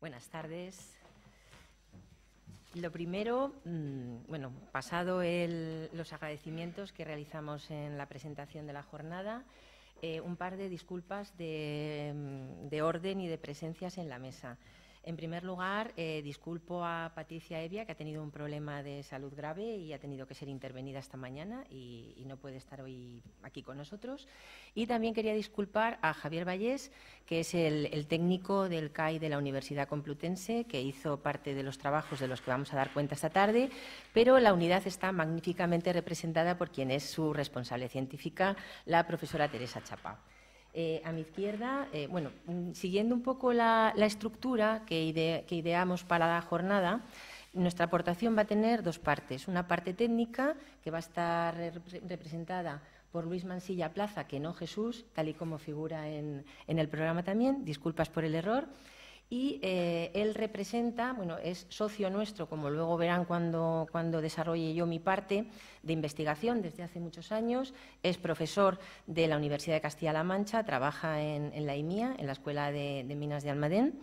Buenas tardes. Lo primero, mm, bueno, pasado los agradecimientos que realizamos en la presentación de la jornada, eh, un par de disculpas mm, de orden y de presencias en la mesa. En primer lugar, eh, disculpo a Patricia Evia, que ha tenido un problema de salud grave y ha tenido que ser intervenida esta mañana y, no puede estar hoy aquí con nosotros. Y también quería disculpar a Javier Vallés, que es el, el, técnico del CAI de la Universidad Complutense, que hizo parte de los trabajos de los que vamos a dar cuenta esta tarde, pero la unidad está magníficamente representada por quien es su responsable científica, la profesora Teresa Chapa. Eh, a mi izquierda, eh, bueno, mm, siguiendo un poco la, estructura que, ideamos para la jornada, nuestra aportación va a tener dos partes. Una parte técnica, que va a estar representada por Luis Mansilla Plaza, que no Jesús, tal y como figura en el programa también, disculpas por el error y eh, él representa, bueno, es socio nuestro, como luego verán cuando, cuando desarrolle yo mi parte de investigación desde hace muchos años, es profesor de la Universidad de Castilla-La Mancha, trabaja en, la IMIA, en la Escuela de, de Minas de Almadén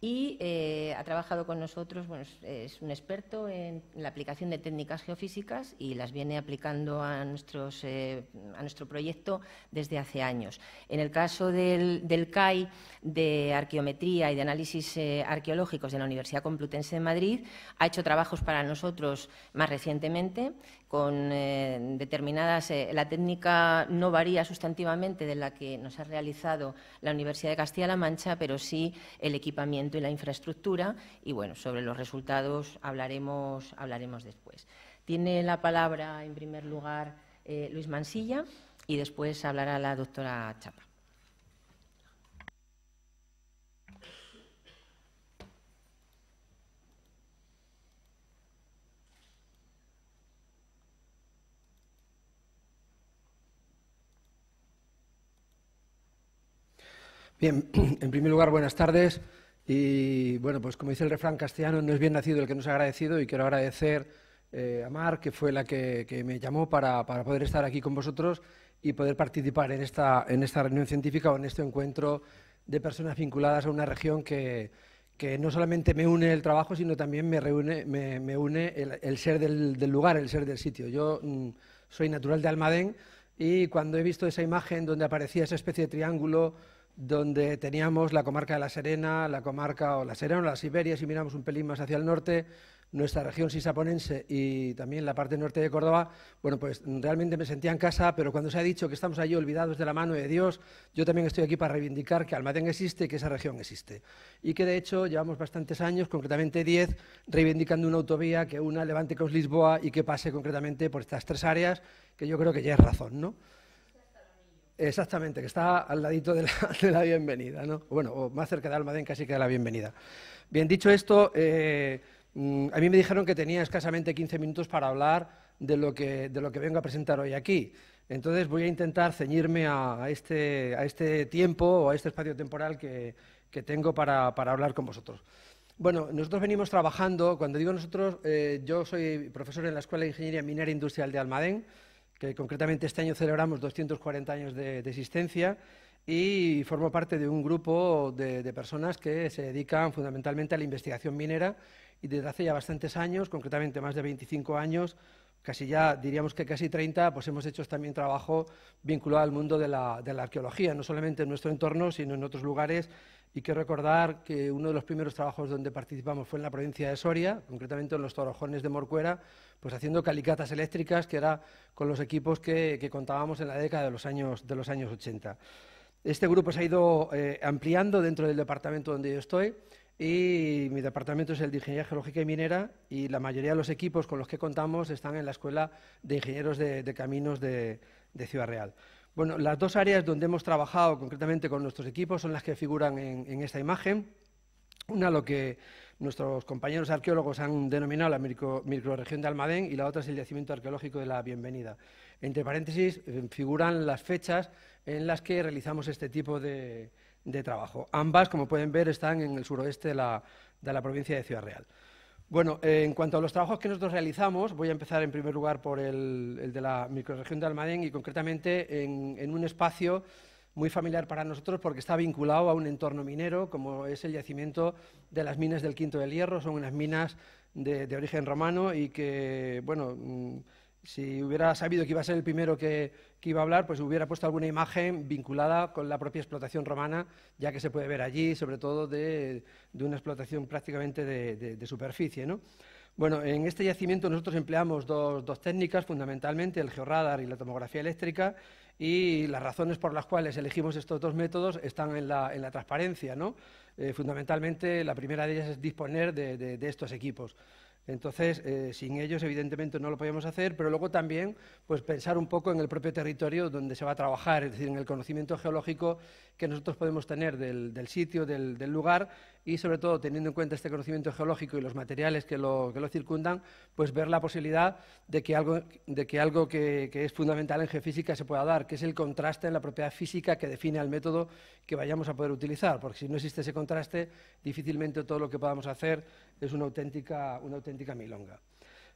y eh, ha trabajado con nosotros, bueno, es un experto en la aplicación de técnicas geofísicas y las viene aplicando a, eh, nuestro proyecto desde hace años. En el caso del, del CAI de arqueometría y de análisis eh, arqueológicos de la Universidad Complutense de Madrid, ha hecho trabajos para nosotros más recientemente con eh, determinadas... Eh, la técnica no varía sustantivamente de la que nos ha realizado la Universidad de Castilla-La Mancha, pero sí el equipamiento y la infraestructura. Y bueno, sobre los resultados hablaremos, hablaremos después. Tiene la palabra, en primer lugar, eh, Luis Mansilla y después hablará la doctora Chapa. Bien, en primer lugar, buenas tardes. Y bueno, pues como dice el refrán castellano, no es bien nacido el que nos ha agradecido y quiero agradecer eh, a Mar, que fue la que, me llamó para, poder estar aquí con vosotros y poder participar en esta, reunión científica o en este encuentro de personas vinculadas a una región que, no solamente me une el trabajo, sino también me, une el, ser del, lugar, el ser del sitio. Yo mm, soy natural de Almadén y cuando he visto esa imagen donde aparecía esa especie de triángulo, donde teníamos la comarca de La Serena, la comarca o La Serena o la Siberia, si miramos un pelín más hacia el norte, nuestra región sisaponense y también la parte norte de Córdoba, bueno, pues realmente me sentía en casa, pero cuando se ha dicho que estamos allí olvidados de la mano de Dios, yo también estoy aquí para reivindicar que Almadén existe y que esa región existe. Y que de hecho llevamos bastantes años, concretamente 10, reivindicando una autovía que una levante con Lisboa y que pase concretamente por estas tres áreas, que yo creo que ya es razón, ¿no? Exactamente, que está al ladito de la, bienvenida, ¿no? Bueno, o más cerca de Almadén casi que de la bienvenida. Bien, dicho esto, eh, mm, a mí me dijeron que tenía escasamente 15 minutos para hablar de lo que, de lo que vengo a presentar hoy aquí. Entonces voy a intentar ceñirme a, este, a este, tiempo o a este espacio temporal que, tengo para, hablar con vosotros. Bueno, nosotros venimos trabajando, cuando digo nosotros, eh, yo soy profesor en la Escuela de Ingeniería Minera Industrial de Almadén, que concretamente este año celebramos 240 años de, existencia y formo parte de un grupo de, personas que se dedican fundamentalmente a la investigación minera y desde hace ya bastantes años, concretamente más de 25 años, casi ya diríamos que casi 30, pues hemos hecho también trabajo vinculado al mundo de la arqueología, no solamente en nuestro entorno, sino en otros lugares y que recordar que uno de los primeros trabajos donde participamos fue en la provincia de Soria, concretamente en los Torojones de Morcuera, pues haciendo calicatas eléctricas, que era con los equipos que, contábamos en la década de los años, de los años 80. Este grupo se ha ido eh, ampliando dentro del departamento donde yo estoy y mi departamento es el de Ingeniería Geológica y Minera y la mayoría de los equipos con los que contamos están en la Escuela de Ingenieros de, Caminos de Ciudad Real. Bueno, las dos áreas donde hemos trabajado concretamente con nuestros equipos son las que figuran en, esta imagen. Una, lo que nuestros compañeros arqueólogos han denominado la microrregión microregión de Almadén y la otra es el yacimiento arqueológico de la Bienvenida. Entre paréntesis, eh, figuran las fechas en las que realizamos este tipo de, trabajo. Ambas, como pueden ver, están en el suroeste de la provincia de Ciudad Real. Bueno, eh, en cuanto a los trabajos que nosotros realizamos, voy a empezar en primer lugar por el, de la microrregión de Almadén y concretamente en, un espacio muy familiar para nosotros porque está vinculado a un entorno minero, como es el yacimiento de las minas del Quinto del Hierro. Son unas minas de, de origen romano y que, bueno, mm, si hubiera sabido que iba a ser el primero que, iba a hablar, pues hubiera puesto alguna imagen vinculada con la propia explotación romana, ya que se puede ver allí, sobre todo de, una explotación prácticamente de, superficie. Bueno, en este yacimiento nosotros empleamos dos, técnicas, fundamentalmente el georradar y la tomografía eléctrica, y las razones por las cuales elegimos estos dos métodos están en la, transparencia. Eh, fundamentalmente, la primera de ellas es disponer de estos equipos. Entonces, eh, sin ellos, evidentemente, no lo podíamos hacer, pero luego también pues, pensar un poco en el propio territorio donde se va a trabajar, es decir, en el conocimiento geológico que nosotros podemos tener del, sitio, del, lugar, y sobre todo, teniendo en cuenta este conocimiento geológico y los materiales que lo, circundan, pues ver la posibilidad de que algo, que, que, es fundamental en geofísica se pueda dar, que es el contraste en la propiedad física que define al método que vayamos a poder utilizar, porque si no existe ese contraste, difícilmente todo lo que podamos hacer es una auténtica, milonga.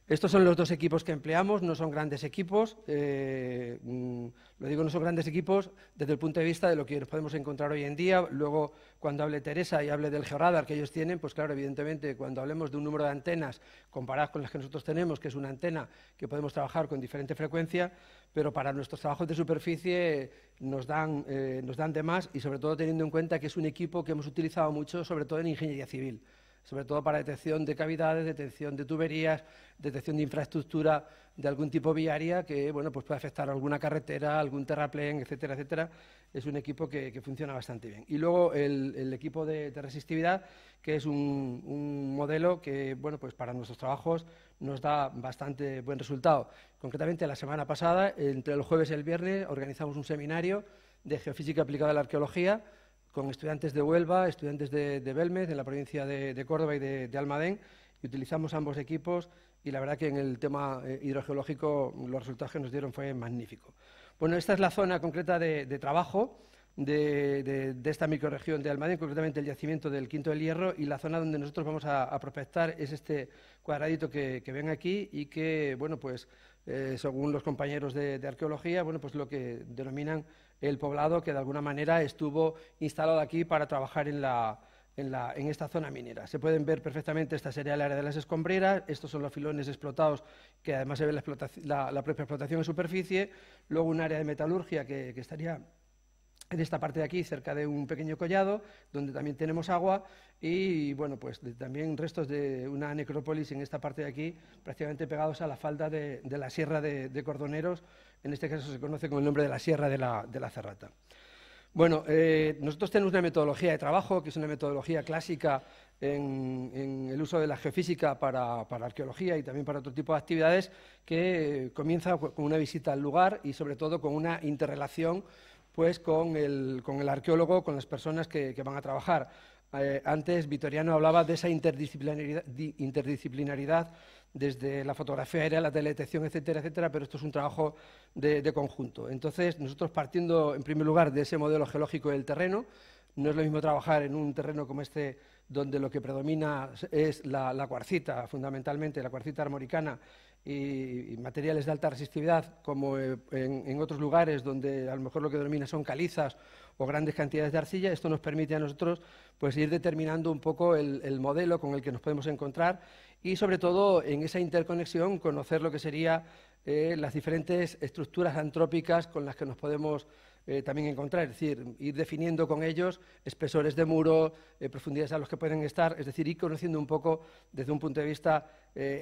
Estos son los dos equipos que empleamos, no son grandes equipos, eh, mm, lo digo, no son grandes equipos desde el punto de vista de lo que nos podemos encontrar hoy en día. Luego, cuando hable Teresa y hable del georadar que ellos tienen, pues claro, evidentemente, cuando hablemos de un número de antenas comparadas con las que nosotros tenemos, que es una antena que podemos trabajar con diferente frecuencia, pero para nuestros trabajos de superficie nos dan eh, de más y sobre todo teniendo en cuenta que es un equipo que hemos utilizado mucho, sobre todo en ingeniería civil sobre todo para detección de cavidades, detección de tuberías, detección de infraestructura de algún tipo viaria que bueno, pues puede afectar a alguna carretera, algún terraplén, etcétera, etcétera. Es un equipo que, funciona bastante bien. Y luego el, equipo de, resistividad, que es un, modelo que pues para nuestros trabajos nos da bastante buen resultado. Concretamente, la semana pasada, entre el jueves y el viernes, organizamos un seminario de geofísica aplicada a la arqueología, con estudiantes de Huelva, estudiantes de, de Belmez, en la provincia de, Córdoba y de, Almadén, y utilizamos ambos equipos y la verdad que en el tema eh, hidrogeológico los resultados que nos dieron fue magnífico. Bueno, esta es la zona concreta de, trabajo de, esta microregión de Almadén, concretamente el yacimiento del Quinto del Hierro, y la zona donde nosotros vamos a, prospectar es este cuadradito que, ven aquí y que, bueno, pues eh, según los compañeros de, de, arqueología, bueno, pues lo que denominan el poblado que de alguna manera estuvo instalado aquí para trabajar en, en, esta zona minera. Se pueden ver perfectamente, esta sería el área de las escombreras, estos son los filones explotados, que además se ve la, propia explotación en superficie, luego un área de metalurgia que, estaría en esta parte de aquí, cerca de un pequeño collado, donde también tenemos agua, y bueno, pues también restos de una necrópolis en esta parte de aquí, prácticamente pegados a la falda de, la sierra de Cordoneros, en este caso se conoce con el nombre de la Sierra de la, de Bueno, eh, nosotros tenemos una metodología de trabajo, que es una metodología clásica en, el uso de la geofísica para, arqueología y también para otro tipo de actividades, que comienza con una visita al lugar y sobre todo con una interrelación pues, con, el, arqueólogo, con las personas que, van a trabajar. Eh, antes Vitoriano hablaba de esa interdisciplinaridad desde la fotografía aérea, la teledetección, etcétera, etcétera, pero esto es un trabajo de, conjunto. Entonces, nosotros partiendo en primer lugar de ese modelo geológico del terreno, no es lo mismo trabajar en un terreno como este, donde lo que predomina es la, cuarcita, fundamentalmente la cuarcita armoricana y, materiales de alta resistividad, como eh, en, otros lugares donde a lo mejor lo que domina son calizas o grandes cantidades de arcilla. Esto nos permite a nosotros pues, ir determinando un poco el, el modelo con el que nos podemos encontrar y sobre todo en esa interconexión conocer lo que serían eh, las diferentes estructuras antrópicas con las que nos podemos eh, también encontrar, es decir, ir definiendo con ellos espesores de muro, eh, profundidades a los que pueden estar, es decir, ir conociendo un poco desde un punto de vista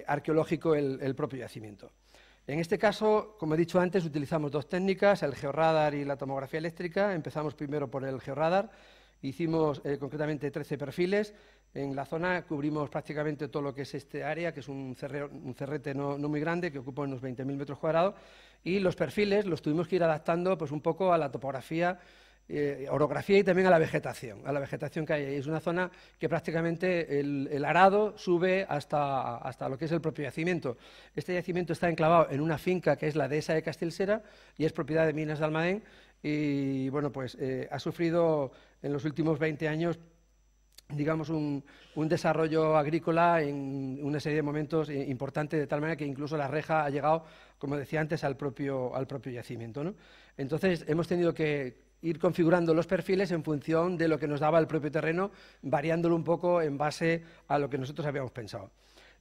arqueológico el, el propio yacimiento. En este caso, como he dicho antes, utilizamos dos técnicas, el georradar y la tomografía eléctrica. Empezamos primero por el georradar, Hicimos eh, concretamente 13 perfiles. En la zona cubrimos prácticamente todo lo que es este área, que es un, un cerrete no, muy grande, que ocupa unos 20.000 metros cuadrados. Y los perfiles los tuvimos que ir adaptando pues, un poco a la topografía, eh, orografía y también a la vegetación, a la vegetación que hay ahí. Es una zona que prácticamente el, arado sube hasta, hasta, lo que es el propio yacimiento. Este yacimiento está enclavado en una finca que es la dehesa de Castelsera y es propiedad de Minas de Almadén y bueno, pues eh, ha sufrido en los últimos 20 años digamos, un, desarrollo agrícola en una serie de momentos importantes, de tal manera que incluso la reja ha llegado, como decía antes, al propio, al propio yacimiento. Entonces, hemos tenido que ir configurando los perfiles en función de lo que nos daba el propio terreno, variándolo un poco en base a lo que nosotros habíamos pensado.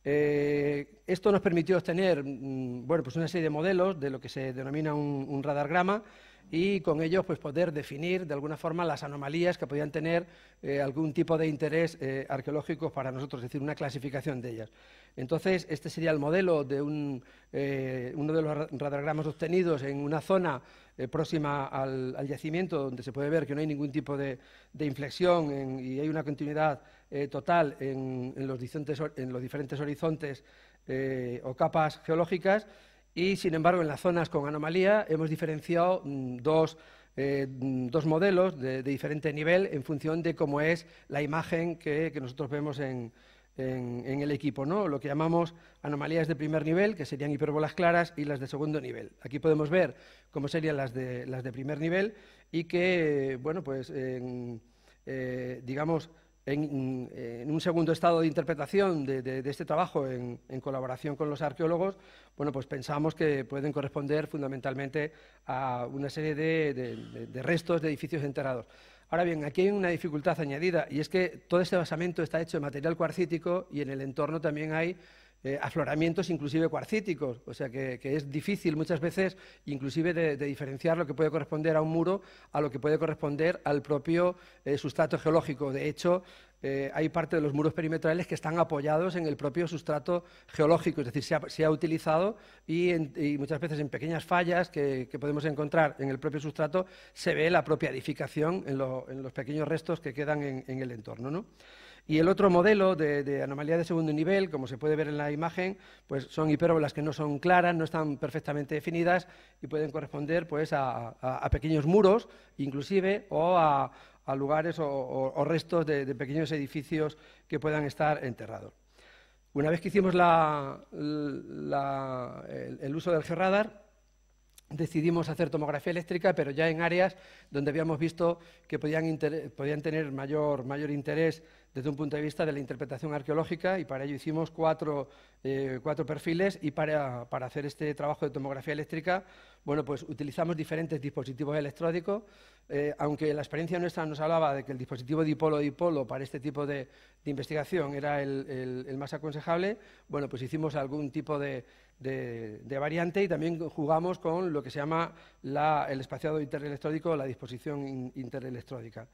Eh, esto nos permitió obtener mm, bueno, pues una serie de modelos de lo que se denomina un, un radargrama, y con ellos pues, poder definir de alguna forma las anomalías que podían tener eh, algún tipo de interés eh, arqueológico para nosotros, es decir, una clasificación de ellas. Entonces, este sería el modelo de eh, uno de los radiogramas obtenidos en una zona próxima al, yacimiento, donde se puede ver que no hay ningún tipo de, inflexión y hay una continuidad total en los diferentes horizontes o capas geológicas y, sin embargo, en las zonas con anomalía hemos diferenciado mm, eh, mm, dos, modelos de, diferente nivel en función de cómo es la imagen que, nosotros vemos en, el equipo, lo que llamamos anomalías de primer nivel, que serían hipérbolas claras, y las de segundo nivel. Aquí podemos ver cómo serían las de, las de primer nivel y que, bueno, pues, eh, digamos, Mm, eh, en, un segundo estado de interpretación de, este trabajo en, colaboración con los arqueólogos, bueno, pues pensamos que pueden corresponder fundamentalmente a una serie de, de, restos de edificios enterrados. Ahora bien, aquí hay una dificultad añadida y es que todo este basamento está hecho de material cuarcítico y en el entorno también hay eh, afloramientos inclusive cuarcíticos, o sea que, es difícil muchas veces inclusive de, diferenciar lo que puede corresponder a un muro a lo que puede corresponder al propio eh, sustrato geológico. De hecho, eh, hay parte de los muros perimetrales que están apoyados en el propio sustrato geológico, es decir, se ha, utilizado y, muchas veces en pequeñas fallas que, podemos encontrar en el propio sustrato se ve la propia edificación en, los pequeños restos que quedan en, en el entorno. ¿no? Y el otro modelo de, anomalía de segundo nivel, como se puede ver en la imagen, pues son hipérbolas que no son claras, no están perfectamente definidas y pueden corresponder pues, a, pequeños muros, inclusive, o a, lugares o, restos de, pequeños edificios que puedan estar enterrados. Una vez que hicimos el, uso del g decidimos hacer tomografía eléctrica, pero ya en áreas donde habíamos visto que podían, podían tener mayor, mayor interés desde un punto de vista de la interpretación arqueológica y para ello hicimos cuatro, eh, cuatro perfiles y para, para, hacer este trabajo de tomografía eléctrica, bueno, pues utilizamos diferentes dispositivos electrónicos, eh, aunque la experiencia nuestra nos hablaba de que el dispositivo dipolo-dipolo para este tipo de, investigación era el, el, más aconsejable, bueno, pues hicimos algún tipo de, de, variante y también jugamos con lo que se llama la, el espaciado o la disposición interelectrónica.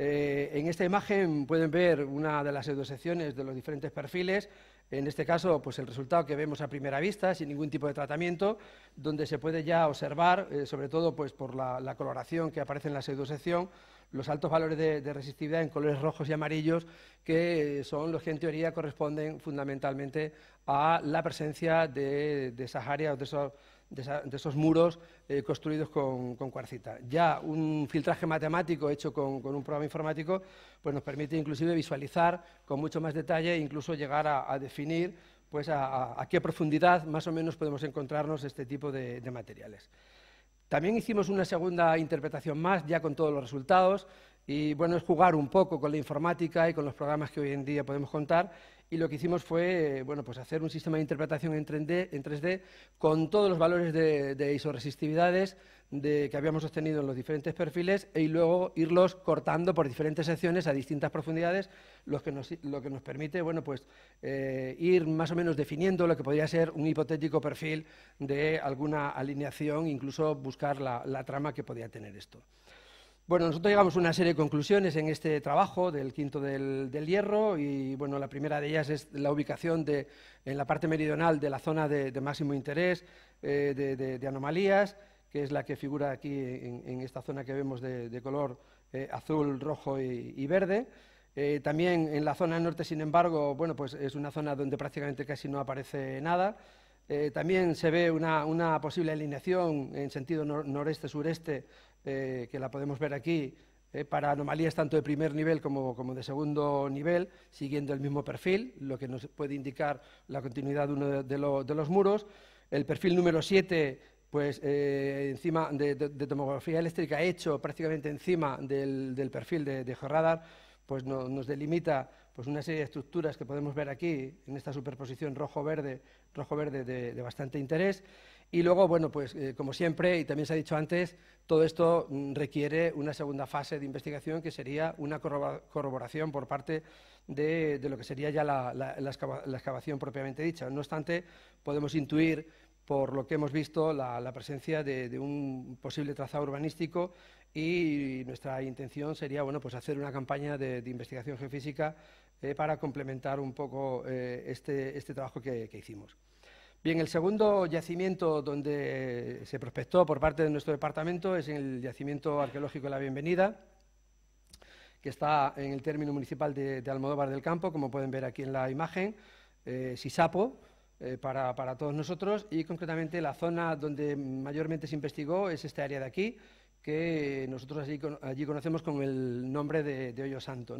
Eh, en esta imagen pueden ver una de las pseudosecciones de los diferentes perfiles. En este caso, pues el resultado que vemos a primera vista, sin ningún tipo de tratamiento, donde se puede ya observar, eh, sobre todo pues, por la, coloración que aparece en la pseudosección, los altos valores de, resistividad en colores rojos y amarillos, que eh, son los que en teoría corresponden fundamentalmente a la presencia de, de esas áreas, de esos de, esos muros eh, construidos con, cuarcita. Ya un filtraje matemático hecho con, un programa informático pues nos permite inclusive visualizar con mucho más detalle e incluso llegar a, definir pues, a, qué profundidad más o menos podemos encontrarnos este tipo de materiales. También hicimos una segunda interpretación más, ya con todos los resultados, y bueno, es jugar un poco con la informática y con los programas que hoy en día podemos contar y lo que hicimos fue eh, pues hacer un sistema de interpretación en 3D, con todos los valores de, isoresistividades que habíamos obtenido en los diferentes perfiles e, y luego irlos cortando por diferentes secciones a distintas profundidades, lo que nos, permite pues, eh, ir más o menos definiendo lo que podría ser un hipotético perfil de alguna alineación, incluso buscar la trama que podía tener esto. Bueno, nosotros llegamos a una serie de conclusiones en este trabajo del quinto del, hierro y bueno, la primera de ellas es la ubicación de, en la parte meridional de la zona de, máximo interés eh, de, anomalías, que es la que figura aquí en, esta zona que vemos de, color eh, azul, rojo y, verde. Eh, también en la zona norte, sin embargo, bueno, pues es una zona donde prácticamente casi no aparece nada. también se ve una, posible alineación en sentido noreste-sureste eh, que la podemos ver aquí, eh, para anomalías tanto de primer nivel como, de segundo nivel, siguiendo el mismo perfil, lo que nos puede indicar la continuidad de uno de, los muros. El perfil número 7, pues eh, encima de, tomografía eléctrica, hecho prácticamente encima del, perfil de, de pues nos delimita pues una serie de estructuras que podemos ver aquí en esta superposición rojo-verde, rojo-verde de bastante interés. Y luego, bueno, pues eh, como siempre, y también se ha dicho antes, todo esto mm, requiere una segunda fase de investigación que sería una corroboración por parte de, lo que sería ya la, excavación propiamente dicha. No obstante, podemos intuir por lo que hemos visto la, presencia de, un posible trazado urbanístico y nuestra intención sería bueno, pues hacer una campaña de, investigación geofísica eh, para complementar un poco eh, este, este, trabajo que hicimos. Bien, el segundo yacimiento donde se prospectó por parte de nuestro departamento es el yacimiento arqueológico de la Bienvenida, que está en el término municipal de, Almodóvar del Campo, como pueden ver aquí en la imagen, eh, Sisapo, eh, para, todos nosotros, y concretamente la zona donde mayormente se investigó es esta área de aquí, que nosotros allí, conocemos con el nombre de, Hoyo Santo.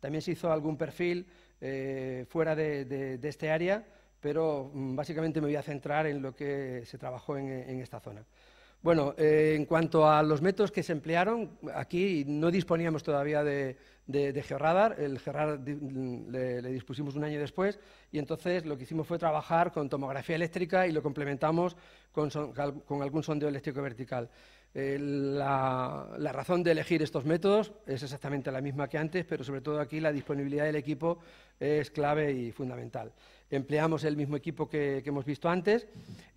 También se hizo algún perfil eh, fuera de, de este área, pero mm, básicamente me voy a centrar en lo que se trabajó en, esta zona. Bueno, eh, en cuanto a los métodos que se emplearon, aquí no disponíamos todavía de, de, el georradar mm, le, dispusimos un año después y entonces lo que hicimos fue trabajar con tomografía eléctrica y lo complementamos con, algún sondeo eléctrico vertical. la, razón de elegir estos métodos es exactamente la misma que antes, pero sobre todo aquí la disponibilidad del equipo es clave y fundamental empleamos el mismo equipo que, hemos visto antes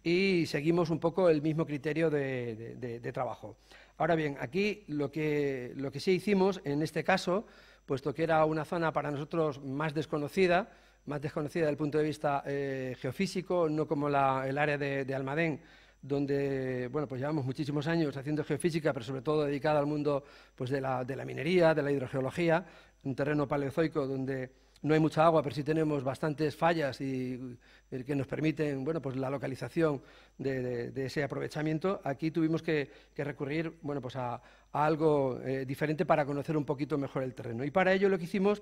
y seguimos un poco el mismo criterio de, trabajo. Ahora bien, aquí lo que, lo que sí hicimos en este caso, puesto que era una zona para nosotros más desconocida, más desconocida desde el punto de vista eh, geofísico, no como el área de, Almadén, donde bueno, pues llevamos muchísimos años haciendo geofísica, pero sobre todo dedicada al mundo pues, la, de la minería, de la hidrogeología, un terreno paleozoico donde no hay mucha agua, pero sí tenemos bastantes fallas y, eh, que nos permiten bueno, pues la localización de, ese aprovechamiento, aquí tuvimos que, recurrir bueno, pues a, algo eh, diferente para conocer un poquito mejor el terreno. Y para ello lo que hicimos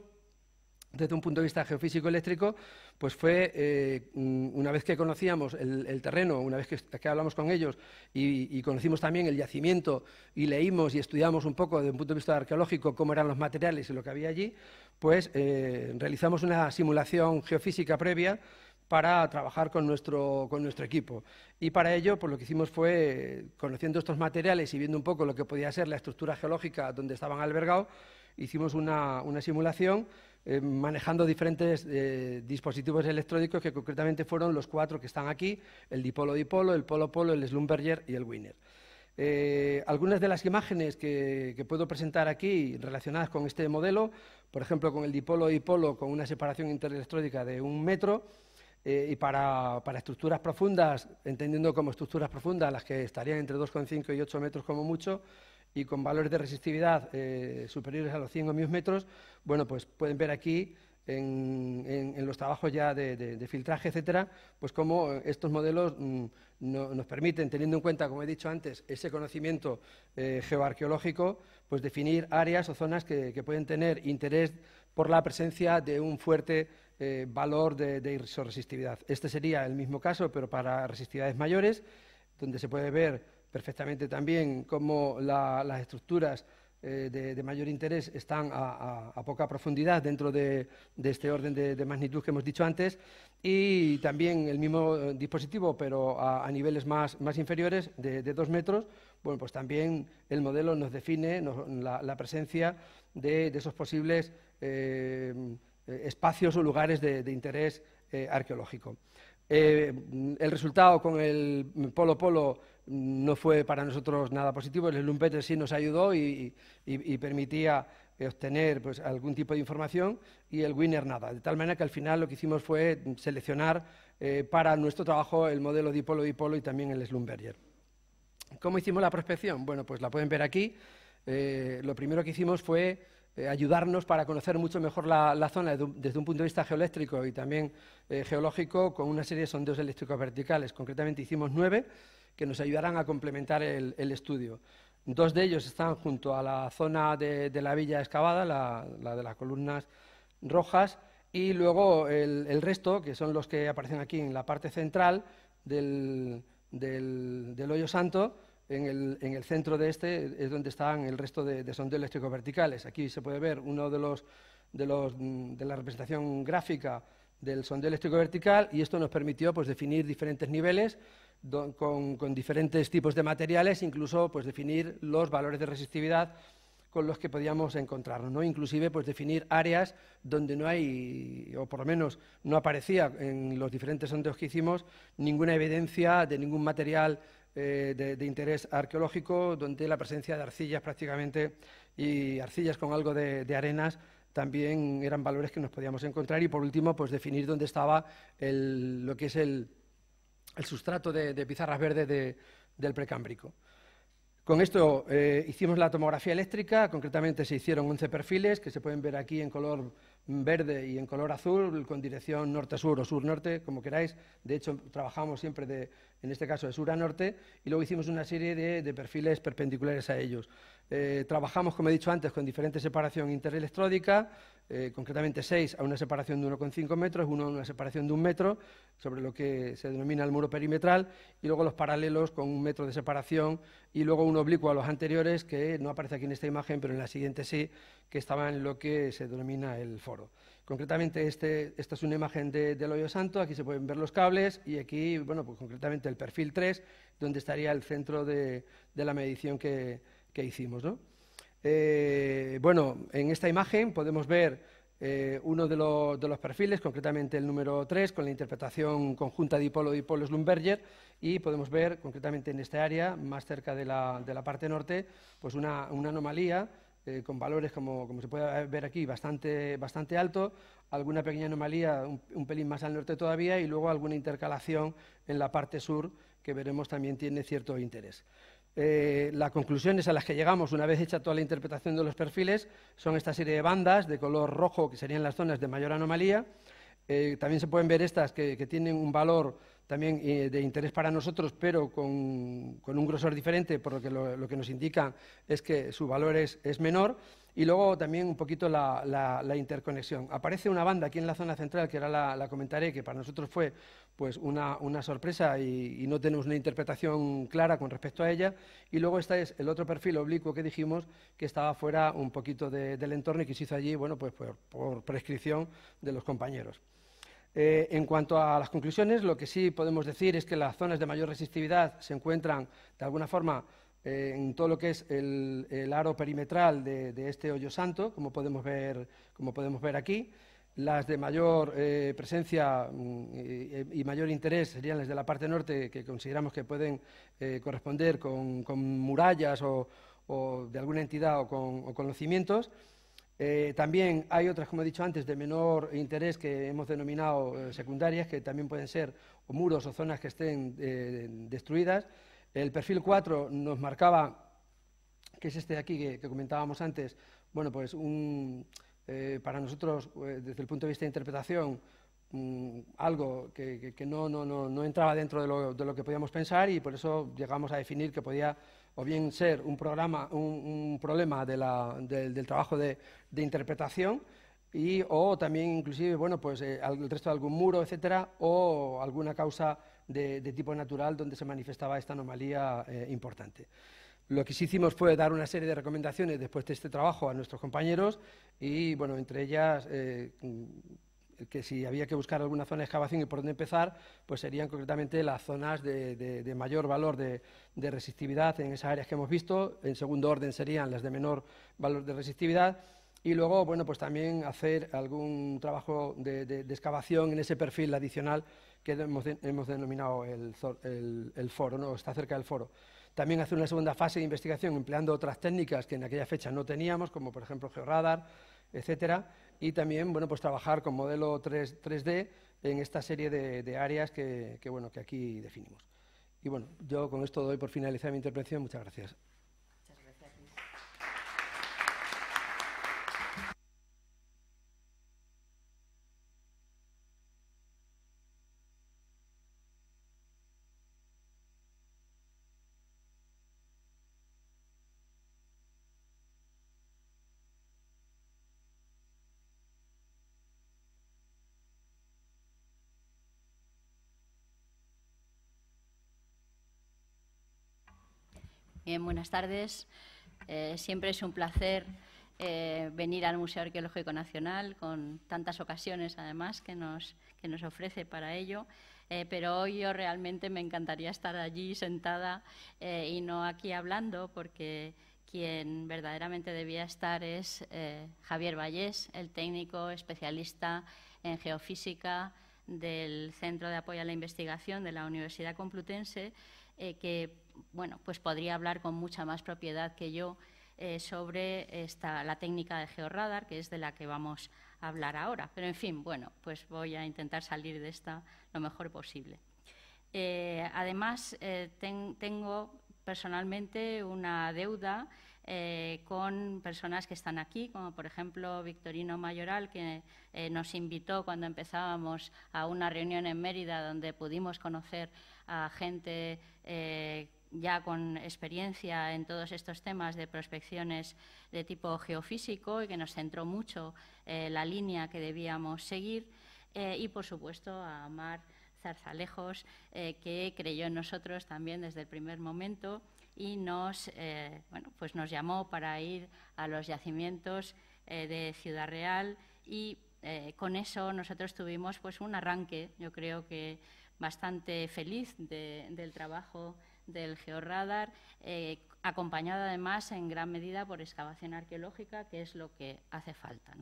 desde un punto de vista geofísico eléctrico, pues fue eh, mm, una vez que conocíamos el, terreno, una vez que, hablamos con ellos y, conocimos también el yacimiento y leímos y estudiamos un poco desde un punto de vista arqueológico cómo eran los materiales y lo que había allí, pues eh, realizamos una simulación geofísica previa para trabajar con nuestro, con nuestro equipo. Y para ello, pues lo que hicimos fue, conociendo estos materiales y viendo un poco lo que podía ser la estructura geológica donde estaban albergados, hicimos una, simulación eh, manejando diferentes eh, dispositivos electrónicos que concretamente fueron los cuatro que están aquí, el dipolo-dipolo, el polo-polo, el Slumberger y el Winner. Eh, algunas de las imágenes que, puedo presentar aquí relacionadas con este modelo, por ejemplo, con el dipolo-dipolo con una separación interelectrónica de un metro, y para, para, estructuras profundas, entendiendo como estructuras profundas las que estarían entre 2,5 y 8 metros como mucho, y con valores de resistividad eh, superiores a los 100 1000 metros, bueno, pues pueden ver aquí en, los trabajos ya de, filtraje, etcétera, pues cómo estos modelos mm, nos permiten, teniendo en cuenta, como he dicho antes, ese conocimiento eh, geoarqueológico, pues definir áreas o zonas que, pueden tener interés por la presencia de un fuerte eh, valor de, de Este sería el mismo caso, pero para resistividades mayores, donde se puede ver perfectamente también cómo las estructuras eh, de, mayor interés están a, poca profundidad dentro de, este orden de, magnitud que hemos dicho antes y también el mismo eh, dispositivo pero a, niveles más, inferiores de, dos metros, bueno, pues también el modelo nos define la, presencia de, esos posibles eh, espacios o lugares de, interés arqueológico. el resultado con el polo-polo no fue para nosotros nada positivo. El Lumpeter sí nos ayudó y, permitía eh, obtener pues, algún tipo de información y el Winner nada. De tal manera que al final lo que hicimos fue seleccionar eh, para nuestro trabajo el modelo dipolo-dipolo y también el Slumberger. ¿Cómo hicimos la prospección? Bueno, pues la pueden ver aquí. Eh, lo primero que hicimos fue ayudarnos para conocer mucho mejor la, zona desde un punto de vista geoeléctrico y también geológico con una serie de sondeos eléctricos verticales. Concretamente hicimos nueve que nos ayudarán a complementar el, estudio. Dos de ellos están junto a la zona de, la villa excavada, la, de las columnas rojas, y luego el, resto, que son los que aparecen aquí en la parte central del, hoyo santo, en el, centro de este es donde están el resto de, sondeos eléctricos verticales. Aquí se puede ver uno de los, de, los, la representación gráfica del sondeo eléctrico vertical y esto nos permitió pues, definir diferentes niveles con, diferentes tipos de materiales, incluso pues, definir los valores de resistividad con los que podíamos encontrarnos, ¿no? inclusive pues, definir áreas donde no hay, o por lo menos no aparecía en los diferentes sondeos que hicimos, ninguna evidencia de ningún material eh, de, interés arqueológico, donde la presencia de arcillas prácticamente y arcillas con algo de, arenas también eran valores que nos podíamos encontrar y por último pues definir dónde estaba lo que es el, el sustrato de, pizarras verdes del precámbrico. Con esto eh, hicimos la tomografía eléctrica, concretamente se hicieron 11 perfiles que se pueden ver aquí en color verde y en color azul, con dirección norte-sur o sur-norte, como queráis. De hecho, trabajamos siempre, de, en este caso, de sur a norte, y luego hicimos una serie de perfiles perpendiculares a ellos. Eh, trabajamos, como he dicho antes, con diferentes separación interelectródica, eh, concretamente seis a una separación de 1,5 metros, uno a una separación de un metro, sobre lo que se denomina el muro perimetral, y luego los paralelos con un metro de separación, y luego un oblicuo a los anteriores, que no aparece aquí en esta imagen, pero en la siguiente sí, que estaba en lo que se denomina el foro. Concretamente, este, esta es una imagen del hoyo santo, aquí se pueden ver los cables, y aquí, bueno, pues concretamente el perfil 3, donde estaría el centro de la medición que que hicimos. ¿no? Eh, bueno, en esta imagen podemos ver eh, uno de, los perfiles, concretamente el número 3, con la interpretación conjunta dipolo-dipolo Slumberger, y podemos ver concretamente en esta área, más cerca de la, parte norte, pues una, anomalía eh, con valores, como, se puede ver aquí, bastante, bastante alto, alguna pequeña anomalía un, pelín más al norte todavía y luego alguna intercalación en la parte sur que veremos también tiene cierto interés. Eh, las conclusiones a las que llegamos una vez hecha toda la interpretación de los perfiles son esta serie de bandas de color rojo que serían las zonas de mayor anomalía. Eh, también se pueden ver estas que tienen un valor también eh, de interés para nosotros, pero con, un grosor diferente, por lo que lo, que nos indica es que su valor es, menor. Y luego también un poquito la, interconexión. Aparece una banda aquí en la zona central, que ahora la, comentaré, que para nosotros fue pues, una, sorpresa y, no tenemos una interpretación clara con respecto a ella. Y luego este es el otro perfil oblicuo que dijimos, que estaba fuera un poquito del entorno y que se hizo allí bueno, pues, por prescripción de los compañeros. Eh, en cuanto a las conclusiones, lo que sí podemos decir es que las zonas de mayor resistividad se encuentran, de alguna forma, eh, en todo lo que es el, aro perimetral de, este hoyo santo, como podemos ver, aquí. Las de mayor eh, presencia mm, y, mayor interés serían las de la parte norte, que consideramos que pueden corresponder con, murallas o, de alguna entidad o o con los cimientos. Eh, también hay otras, como he dicho antes, de menor interés que hemos denominado eh, secundarias, que también pueden ser muros o zonas que estén eh, destruidas. El perfil 4 nos marcaba, que es este de aquí que, comentábamos antes, bueno, pues un, para nosotros, desde el punto de vista de interpretación, algo que, no, entraba dentro de lo que podíamos pensar y por eso llegamos a definir que podía o bien ser un, problema del trabajo de, interpretación y o también inclusive bueno pues eh, el resto de algún muro etcétera o alguna causa de, tipo natural donde se manifestaba esta anomalía eh, importante. Lo que sí hicimos fue dar una serie de recomendaciones después de este trabajo a nuestros compañeros y bueno entre ellas eh, que si había que buscar alguna zona de excavación y por dónde empezar, pues serían concretamente las zonas de, mayor valor de, resistividad en esas áreas que hemos visto. En segundo orden serían las de menor valor de resistividad. Y luego, bueno, pues también hacer algún trabajo de, excavación en ese perfil adicional que hemos, denominado el, foro, ¿no? está cerca del foro. También hacer una segunda fase de investigación empleando otras técnicas que en aquella fecha no teníamos, como por ejemplo georradar, etcétera, y también bueno, pues trabajar con modelo 3, d en esta serie de, áreas que, bueno, que aquí definimos. Y bueno, yo con esto doy por finalizada mi intervención. Muchas gracias. buenas tardes. Eh, siempre es un placer eh, venir al Museo Arqueológico Nacional con tantas ocasiones, además, que nos, que nos ofrece para ello. Eh, pero hoy yo realmente me encantaría estar allí sentada y no aquí hablando, porque quien verdaderamente debía estar es Javier Vallés, el técnico especialista en geofísica del Centro de Apoyo a la Investigación de la Universidad Complutense eh, que bueno, pues podría hablar con mucha más propiedad que yo eh, sobre la técnica de georradar, que es de la que vamos a hablar ahora. Pero, en fin, bueno, pues voy a intentar salir de esta lo mejor posible. Eh, además, tengo personalmente una deuda con personas que están aquí, como por ejemplo Victorino Mayoral, que nos invitó cuando empezábamos a una reunión en Mérida donde pudimos conocer a gente eh, ya con experiencia en todos estos temas de prospecciones de tipo geofísico y que nos centró mucho eh, la línea que debíamos seguir. Eh, y, por supuesto, a Mar Zarzalejos, que creyó en nosotros también desde el primer momento y nos, pues nos llamó para ir a los yacimientos de Ciudad Real y con eso nosotros tuvimos pues, un arranque, yo creo que bastante feliz del trabajo del georradar, eh, acompañada además en gran medida por excavación arqueológica, que es lo que hace falta.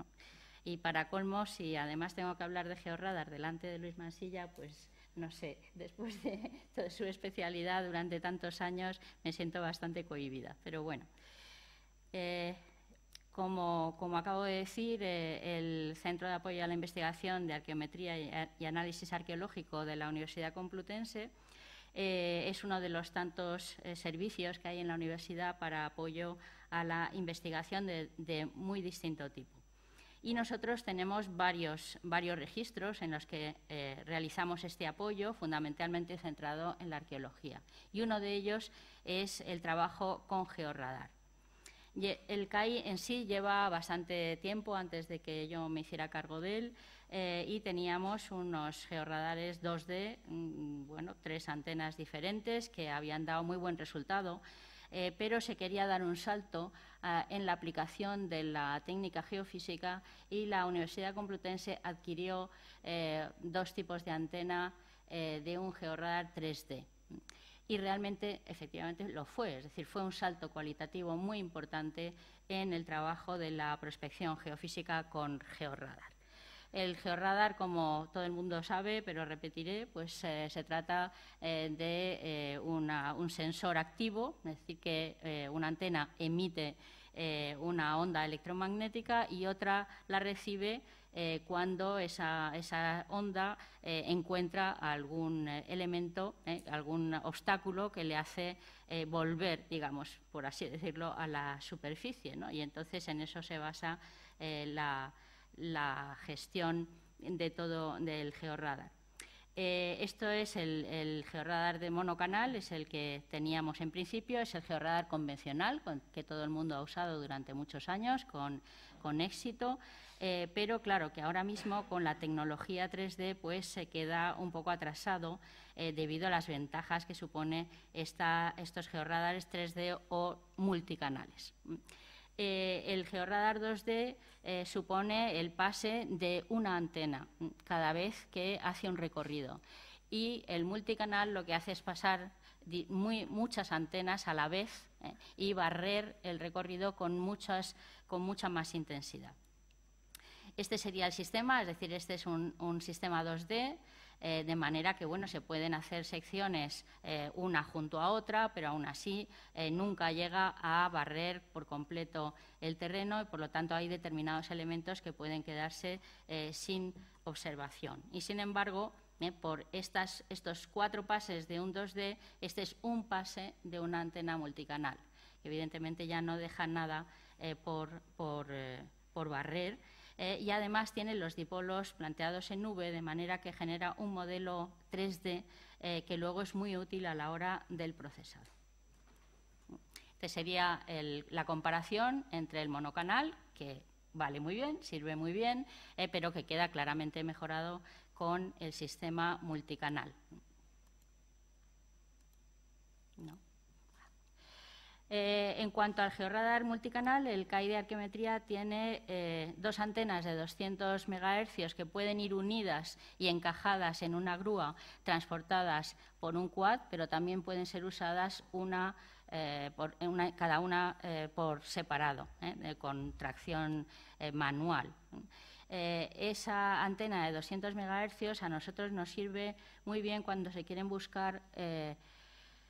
Y para colmo, si además tengo que hablar de georradar delante de Luis Mansilla, pues no sé, después de toda su especialidad durante tantos años me siento bastante cohibida, pero bueno. Eh, como, acabo de decir, eh, el Centro de Apoyo a la Investigación de Arqueometría y, Análisis Arqueológico de la Universidad Complutense eh, es uno de los tantos eh, servicios que hay en la universidad para apoyo a la investigación de, muy distinto tipo. Y nosotros tenemos varios, registros en los que realizamos este apoyo, fundamentalmente centrado en la arqueología. Y uno de ellos es el trabajo con Georradar. El CAI en sí lleva bastante tiempo antes de que yo me hiciera cargo de él eh, y teníamos unos georradares 2D, mm, bueno, tres antenas diferentes que habían dado muy buen resultado. Eh, pero se quería dar un salto ah, en la aplicación de la técnica geofísica y la Universidad Complutense adquirió eh, dos tipos de antena de un georradar 3D y realmente, efectivamente, lo fue. Es decir, fue un salto cualitativo muy importante en el trabajo de la prospección geofísica con georradar. El georradar, como todo el mundo sabe, pero repetiré, pues eh, se trata eh, de eh, un sensor activo, es decir, que una antena emite eh, una onda electromagnética y otra la recibe eh, cuando esa, onda eh, encuentra algún elemento, algún obstáculo que le hace volver, digamos, por así decirlo, a la superficie. Y entonces en eso se basa la, la, gestión de todo del georradar. Eh, esto es el, georradar de monocanal, es el que teníamos en principio, es el georradar convencional que todo el mundo ha usado durante muchos años con, éxito, eh, pero claro que ahora mismo con la tecnología 3D pues se queda un poco atrasado eh, debido a las ventajas que supone estos georradares 3D o multicanales. Eh, el georradar 2D eh, supone el pase de una antena cada vez que hace un recorrido. Y el multicanal lo que hace es pasar muchas antenas a la vez eh, y barrer el recorrido con, mucha más intensidad. Este sería el sistema, es decir, este es un sistema 2D eh, de manera que bueno, se pueden hacer secciones eh, una junto a otra, pero aún así eh, nunca llega a barrer por completo el terreno y por lo tanto hay determinados elementos que pueden quedarse sin observación. Y sin embargo, por estas, estos cuatro pases de un 2D, este es un pase de una antena multicanal. Evidentemente ya no deja nada por, barrer eh, y además tiene los dipolos planteados en nube, de manera que genera un modelo 3D eh, que luego es muy útil a la hora del procesado. Esta sería la comparación entre el monocanal, que vale muy bien, sirve muy bien, eh, pero que queda claramente mejorado con el sistema multicanal. Eh, en cuanto al georradar multicanal, el CAI de Arquimetría tiene eh, dos antenas de 200 MHz que pueden ir unidas y encajadas en una grúa transportadas por un quad, pero también pueden ser usadas una, eh, cada una por separado, con tracción manual. esa antena de 200 MHz a nosotros nos sirve muy bien cuando se quieren buscar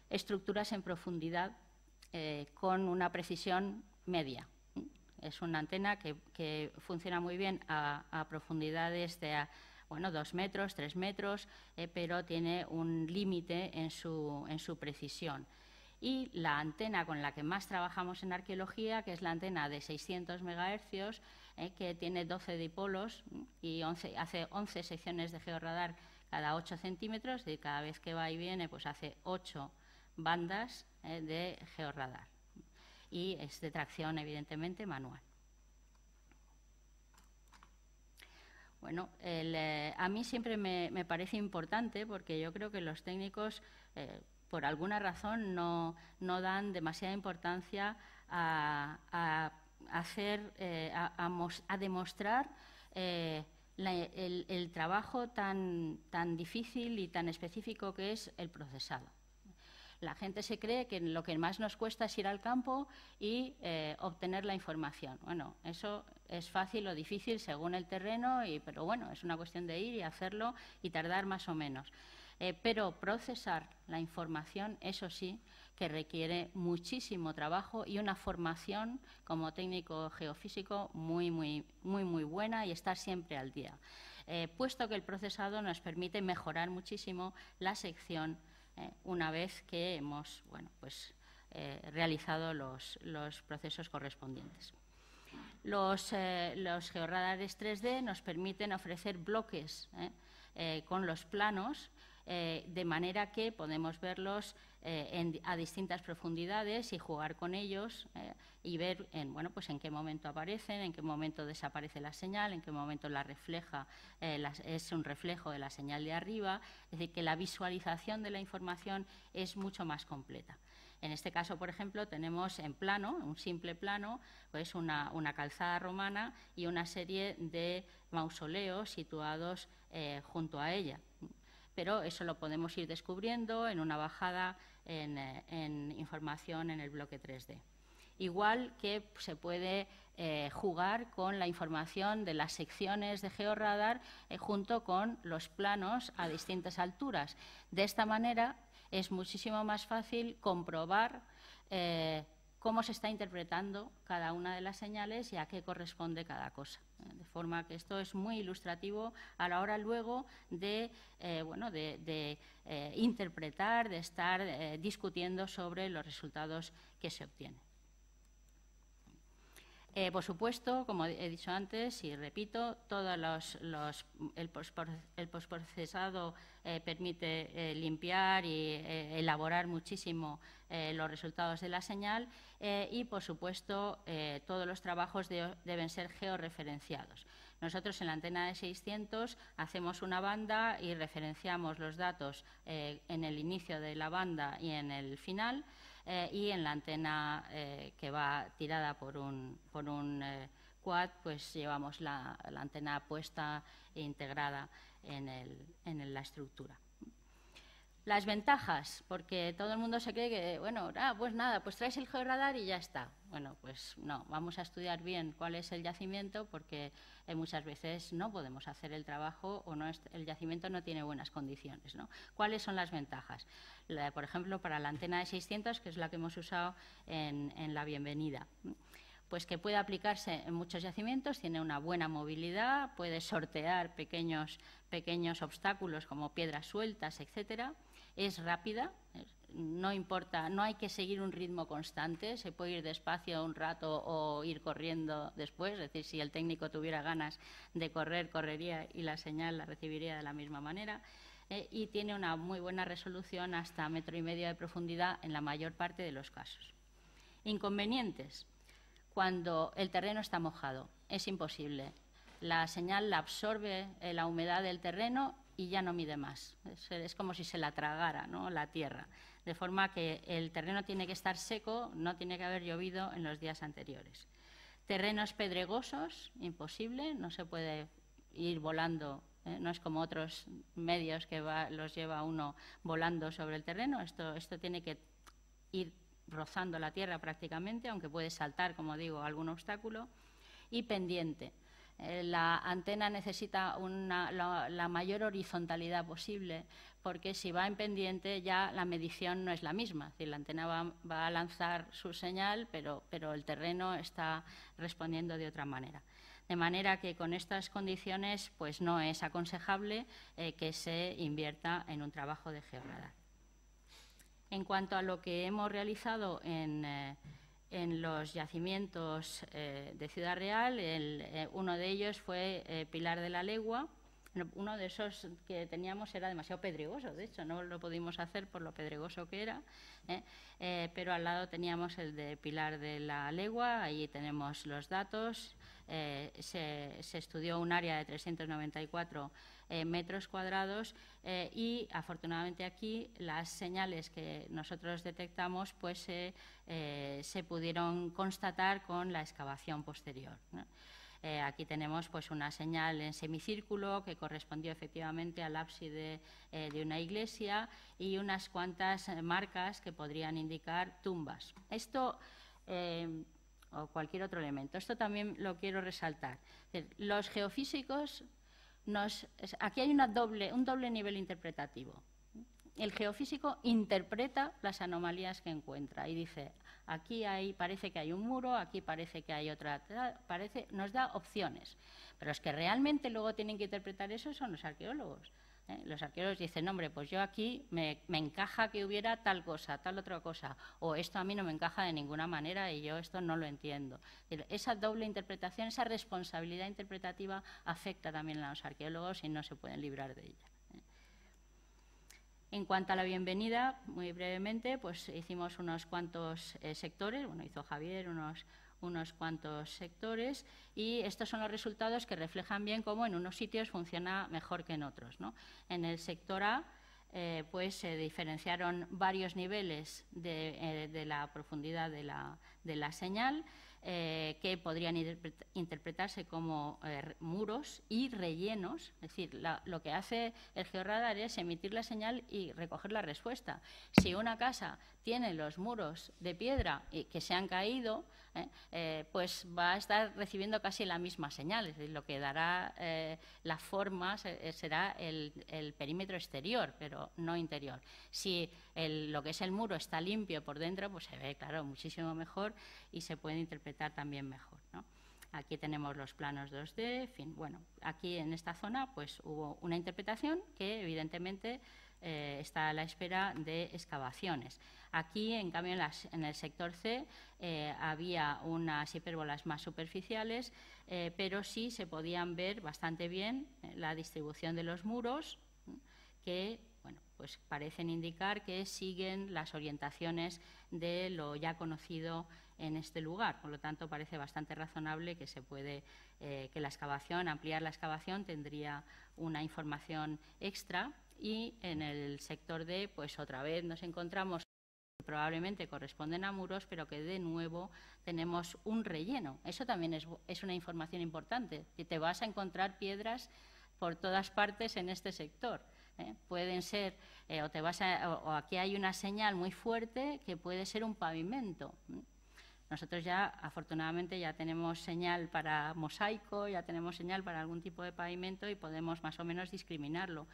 estructuras en profundidad eh, con una precisión media. Es una antena que, funciona muy bien a, profundidades de a, bueno, dos metros, 3 metros, eh, pero tiene un límite en su, precisión. Y la antena con la que más trabajamos en arqueología, que es la antena de 600 MHz, eh, que tiene 12 dipolos y hace 11 secciones de georradar cada 8 centímetros, y cada vez que va y viene, pues hace 8 bandas eh, de georradar. Y es de tracción, evidentemente, manual. Bueno, eh, a mí siempre me, parece importante porque yo creo que los técnicos, eh, por alguna razón, no, dan demasiada importancia a, hacer, a, demostrar el, trabajo tan, tan difícil y tan específico que es el procesado. La gente se cree que lo que más nos cuesta es ir al campo y eh, obtener la información. Bueno, eso es fácil o difícil según el terreno, y, pero bueno, es una cuestión de ir y hacerlo y tardar más o menos. Eh, pero procesar la información, eso sí, que requiere muchísimo trabajo y una formación como técnico geofísico muy, muy, muy, muy buena y estar siempre al día. Eh, puesto que el procesado nos permite mejorar muchísimo la sección eh, una vez que hemos pues, eh, realizado los, procesos correspondientes. Los, eh, los, georradares 3D nos permiten ofrecer bloques con los planos de manera que podemos verlos a distintas profundidades y jugar con ellos y ver en, bueno, pues en qué momento aparecen, en qué momento desaparece la señal, en qué momento la refleja, eh, es un reflejo de la señal de arriba, es decir, que la visualización de la información es mucho más completa. En este caso, por ejemplo, tenemos en plano, un simple plano, pues una, calzada romana y una serie de mausoleos situados eh, junto a ella. Pero eso lo podemos ir descubriendo en una bajada en eh, información en el bloque 3D igual que se puede eh, jugar con la información de las secciones de georradar eh, junto con los planos a distintas alturas. De esta manera es muchísimo más fácil comprobar eh, cómo se está interpretando cada una de las señales y a qué corresponde cada cosa. De forma que esto es muy ilustrativo a la hora luego de, bueno, de, interpretar, de estar discutiendo sobre los resultados que se obtienen. Eh, por supuesto, como he dicho antes y repito, el, posprocesado eh, permite eh, limpiar y elaborar muchísimo los resultados de la señal y, por supuesto, todos los trabajos deben ser georreferenciados. Nosotros en la antena de 600 hacemos una banda y referenciamos los datos en el inicio de la banda y en el final. Eh, y en la antena eh, que va tirada por un, eh, quad, pues llevamos la, antena puesta e integrada en, la estructura. Las ventajas, porque todo el mundo se cree que, bueno, ah, pues nada, pues traes el georadar y ya está. Bueno, pues no, vamos a estudiar bien cuál es el yacimiento porque eh, muchas veces no podemos hacer el trabajo o no el yacimiento no tiene buenas condiciones. ¿no? ¿Cuáles son las ventajas? por ejemplo, para la antena de 600, que es la que hemos usado en, la bienvenida pues que puede aplicarse en muchos yacimientos, tiene una buena movilidad, puede sortear pequeños, pequeños obstáculos como piedras sueltas, etcétera, es rápida, no importa, no hay que seguir un ritmo constante, se puede ir despacio un rato o ir corriendo después, es decir, si el técnico tuviera ganas de correr, correría y la señal la recibiría de la misma manera. Eh, y tiene una muy buena resolución hasta metro y medio de profundidad en la mayor parte de los casos. Inconvenientes. Cuando el terreno está mojado, es imposible. La señal la absorbe eh, la humedad del terreno y ya no mide más. Es, es como si se la tragara ¿no? la tierra de forma que el terreno tiene que estar seco, no tiene que haber llovido en los días anteriores. Terrenos pedregosos, imposible, no se puede ir volando, ¿eh? no es como otros medios que los lleva uno volando sobre el terreno, esto, esto tiene que ir rozando la tierra prácticamente, aunque puede saltar, como digo, algún obstáculo, y pendiente. Eh, la antena necesita la, mayor horizontalidad posible, porque si va en pendiente ya la medición no es la misma. Es la antena va, a lanzar su señal, pero, el terreno está respondiendo de otra manera. De manera que con estas condiciones pues no es aconsejable eh, que se invierta en un trabajo de georradar. En cuanto a lo que hemos realizado en... Eh, en los yacimientos eh, de Ciudad Real. Eh, uno de ellos fue eh, Pilar de la Legua. Uno de esos que teníamos era demasiado pedregoso, de hecho, no lo pudimos hacer por lo pedregoso que era, pero al lado teníamos el de Pilar de la Legua, ahí tenemos los datos. Se, se, estudió un área de 394 eh, metros cuadrados eh, y afortunadamente aquí las señales que nosotros detectamos pues se eh, pudieron constatar con la excavación posterior. aquí tenemos pues, una señal en semicírculo que correspondió efectivamente al ábside de una iglesia y unas cuantas marcas que podrían indicar tumbas. Esto o cualquier otro elemento. Esto también lo quiero resaltar. Los geofísicos aquí hay un doble nivel interpretativo. El geofísico interpreta las anomalías que encuentra y dice, aquí parece que hay un muro, aquí parece que hay otra, nos da opciones. Pero los que realmente luego tienen que interpretar eso son los arqueólogos. ¿eh? Los arqueólogos dicen, hombre, pues yo aquí me, encaja que hubiera tal cosa, tal otra cosa, o esto a mí no me encaja de ninguna manera y yo esto no lo entiendo. Esa doble interpretación, esa responsabilidad interpretativa afecta también a los arqueólogos y no se pueden librar de ella. ¿eh? En cuanto a la bienvenida, muy brevemente, pues hicimos unos cuantos eh, sectores, bueno, hizo Javier unos unos cuantos sectores y estos son los resultados que reflejan bien cómo en unos sitios funciona mejor que en otros. ¿no? En el sector A eh, pues se diferenciaron varios niveles de, eh, la profundidad de la, señal eh, que podrían interpretarse como muros y rellenos. Es decir, lo que hace el georradar es emitir la señal y recoger la respuesta. Si una casa tiene los muros de piedra que se han caído, ¿eh? Eh, pues va a estar recibiendo casi la misma señal, es lo que dará eh, la forma será el, perímetro exterior, pero no interior. Si lo que es el muro está limpio por dentro, pues se ve, claro, muchísimo mejor y se puede interpretar también mejor. Aquí tenemos los planos 2D, en fin, bueno, aquí en esta zona pues hubo una interpretación que evidentemente eh, está a la espera de excavaciones. Aquí, en cambio, en, el sector C eh, había unas hipérbolas más superficiales, eh, pero sí se podían ver bastante bien la distribución de los muros, que pues parecen indicar que siguen las orientaciones de lo ya conocido en este lugar. Por lo tanto, parece bastante razonable que se puede que la excavación, ampliar la excavación, tendría una información extra y en el sector D, pues otra vez nos encontramos que probablemente corresponden a muros, pero que de nuevo tenemos un relleno. Eso también es, una información importante, que te vas a encontrar piedras por todas partes en este sector. ¿eh? Pueden ser, eh, o, te vas o, aquí hay una señal muy fuerte que puede ser un pavimento. Nosotros ya, afortunadamente, ya tenemos señal para mosaico, ya tenemos señal para algún tipo de pavimento y podemos más o menos discriminarlo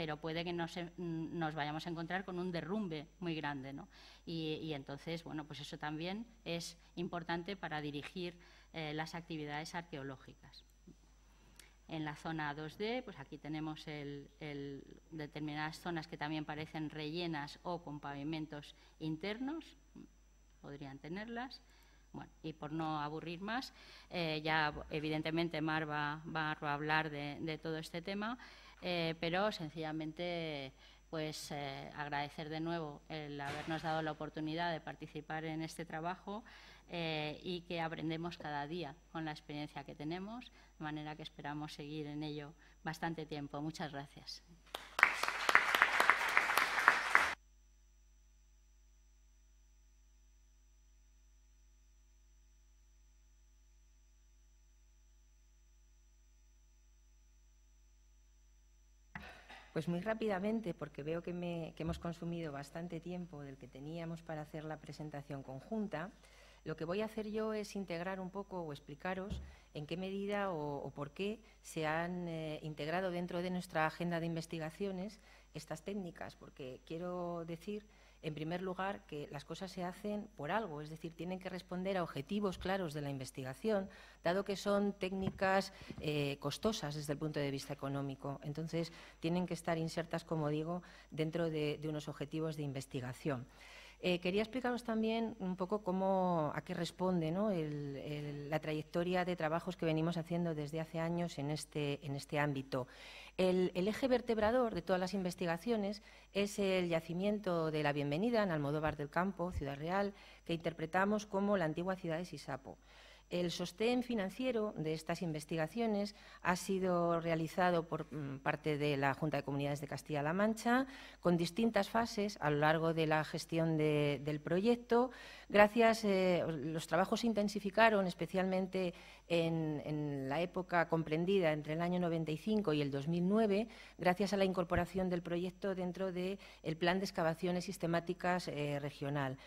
pero puede que nos, vayamos a encontrar con un derrumbe muy grande. ¿no? Y, entonces, bueno, pues eso también es importante para dirigir eh, las actividades arqueológicas. En la zona 2D, pues aquí tenemos determinadas zonas que también parecen rellenas o con pavimentos internos, podrían tenerlas. Bueno, y por no aburrir más, eh, ya evidentemente Mar va, a hablar de, todo este tema. Eh, pero sencillamente pues eh, agradecer de nuevo el habernos dado la oportunidad de participar en este trabajo eh, y que aprendemos cada día con la experiencia que tenemos, de manera que esperamos seguir en ello bastante tiempo. Muchas gracias. Pues muy rápidamente, porque veo que, hemos consumido bastante tiempo del que teníamos para hacer la presentación conjunta, lo que voy a hacer yo es integrar un poco o explicaros en qué medida o, por qué se han eh, integrado dentro de nuestra agenda de investigaciones estas técnicas, porque quiero decir en primer lugar, que las cosas se hacen por algo, es decir, tienen que responder a objetivos claros de la investigación, dado que son técnicas eh, costosas desde el punto de vista económico. Entonces, tienen que estar insertas, como digo, dentro de unos objetivos de investigación. Eh, quería explicaros también un poco cómo, a qué responde la trayectoria de trabajos que venimos haciendo desde hace años este, en este, ámbito. El, el, eje vertebrador de todas las investigaciones es el yacimiento de la bienvenida en Almodóvar del Campo, Ciudad Real, que interpretamos como la antigua ciudad de Sisapo. El sostén financiero de estas investigaciones ha sido realizado por mm, parte de la Junta de Comunidades de Castilla-La Mancha con distintas fases a lo largo de la gestión del proyecto. Gracias, eh, los trabajos se intensificaron especialmente en, la época comprendida entre el año 95 y el 2009, gracias a la incorporación del proyecto dentro del Plan de Excavaciones Sistemáticas eh, Regional.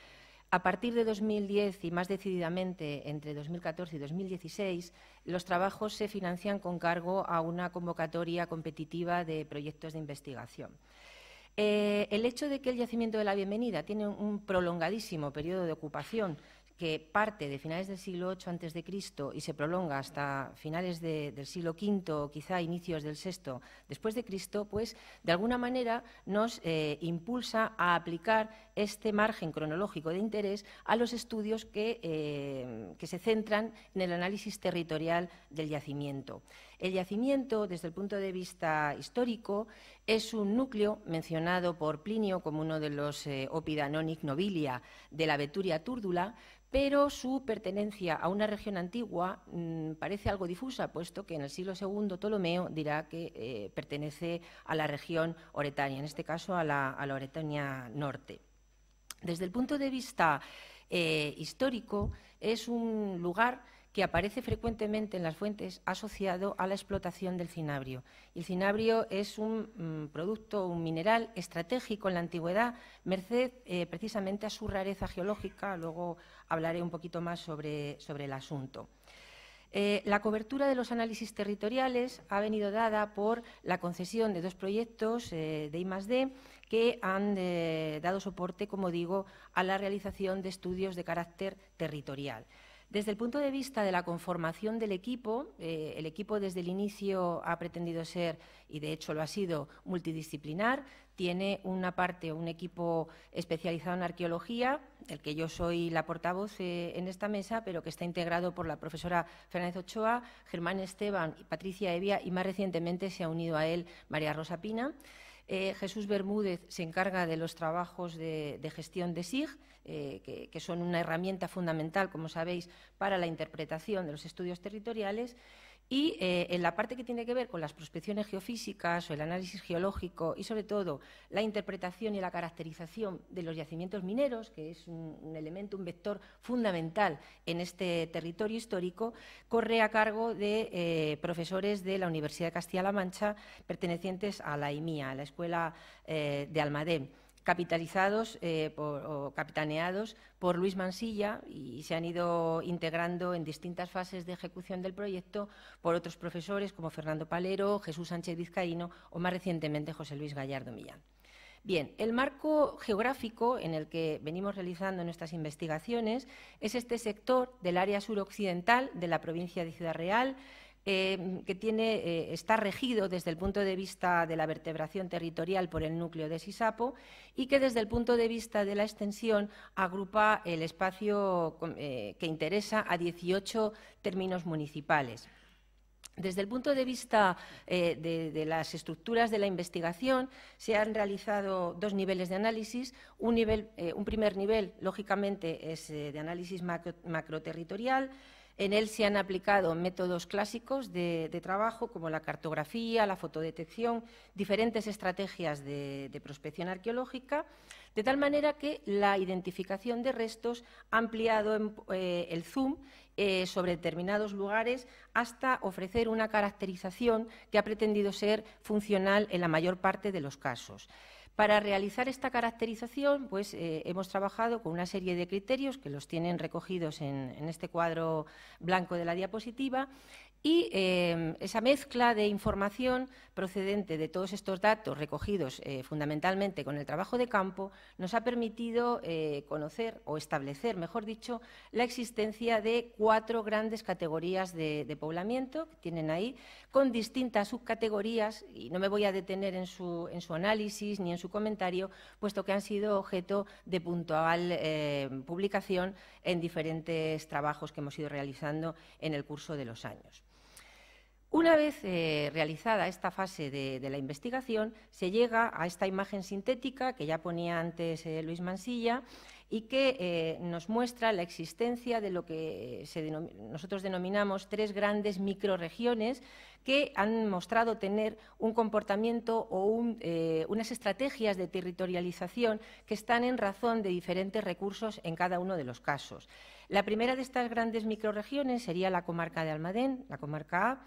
A partir de 2010 y más decididamente entre 2014 y 2016, los trabajos se financian con cargo a una convocatoria competitiva de proyectos de investigación. Eh, el hecho de que el yacimiento de la bienvenida tiene un prolongadísimo periodo de ocupación que parte de finales del siglo VIII antes de Cristo y se prolonga hasta finales del siglo V o quizá inicios del VI después de Cristo, pues de alguna manera nos eh, impulsa a aplicar este margen cronológico de interés a los estudios eh, que, se centran en el análisis territorial del yacimiento. El yacimiento, desde el punto de vista histórico, es un núcleo mencionado por Plinio como uno de los eh, Opidanonic nobilia de la Veturia túrdula, pero su pertenencia a una región antigua mm, parece algo difusa, puesto que en el siglo II Ptolomeo dirá que eh, pertenece a la región oretania, en este caso a la Oretania norte. Desde el punto de vista eh, histórico, es un lugar que aparece frecuentemente en las fuentes asociado a la explotación del cinabrio. El cinabrio es un mm, producto, un mineral estratégico en la antigüedad, merced eh, precisamente a su rareza geológica. Luego hablaré un poquito más sobre, el asunto. Eh, la cobertura de los análisis territoriales ha venido dada por la concesión de dos proyectos de I+.D que han eh, dado soporte, como digo, a la realización de estudios de carácter territorial. Desde el punto de vista de la conformación del equipo, eh, el equipo desde el inicio ha pretendido ser, y de hecho lo ha sido, multidisciplinar. Tiene una parte, un equipo especializado en arqueología, el que yo soy la portavoz eh, en esta mesa, pero que está integrado por la profesora Fernández Ochoa, Germán Esteban, y Patricia Evia y más recientemente se ha unido a él María Rosa Pina. Eh, Jesús Bermúdez se encarga de los trabajos de, gestión de SIG, eh, que, son una herramienta fundamental, como sabéis, para la interpretación de los estudios territoriales. Y eh, en la parte que tiene que ver con las prospecciones geofísicas o el análisis geológico y, sobre todo, la interpretación y la caracterización de los yacimientos mineros, que es un, elemento, un vector fundamental en este territorio histórico, corre a cargo de eh, profesores de la Universidad de Castilla-La Mancha pertenecientes a la IMIA, a la Escuela eh, de Almadén capitalizados eh, o capitaneados por Luis Mansilla y se han ido integrando en distintas fases de ejecución del proyecto por otros profesores como Fernando Palero, Jesús Sánchez Vizcaíno o más recientemente José Luis Gallardo Millán. Bien, el marco geográfico en el que venimos realizando nuestras investigaciones es este sector del área suroccidental de la provincia de Ciudad Real, Em, que eh, está regido desde el punto de vista de la vertebración territorial por el núcleo de Sisapo y que desde el punto de vista de la extensión agrupa el espacio eh, que interesa a 18 términos municipales. Desde el punto de vista eh, de, las estructuras de la investigación, se han realizado dos niveles de análisis. Un, primer nivel, lógicamente, es de análisis macroterritorial. En él se han aplicado métodos clásicos de, trabajo como la cartografía, la fotodetección, diferentes estrategias de, prospección arqueológica, de tal manera que la identificación de restos ha ampliado eh, el zoom eh, sobre determinados lugares hasta ofrecer una caracterización que ha pretendido ser funcional en la mayor parte de los casos. Para realizar esta caracterización, pues eh, hemos trabajado con una serie de criterios que los tienen recogidos en, en este cuadro blanco de la diapositiva y em, esa mezcla de información procedente de todos estos datos recogidos eh, fundamentalmente con el trabajo de campo nos ha permitido eh, conocer o establecer, mejor dicho, la existencia de cuatro grandes categorías de, poblamiento que tienen ahí, con distintas subcategorías, y no me voy a detener en su, en su análisis ni en su comentario, puesto que han sido objeto de puntual eh, publicación en diferentes trabajos que hemos ido realizando en el curso de los años. Una vez eh, realizada esta fase de, la investigación, se llega a esta imagen sintética que ya ponía antes eh, Luis Mansilla y que eh, nos muestra la existencia de lo que nosotros denominamos tres grandes microregiones que han mostrado tener un comportamiento o unas estrategias de territorialización que están en razón de diferentes recursos en cada uno de los casos. La primera de estas grandes microregiones sería la comarca de Almadén, la comarca A,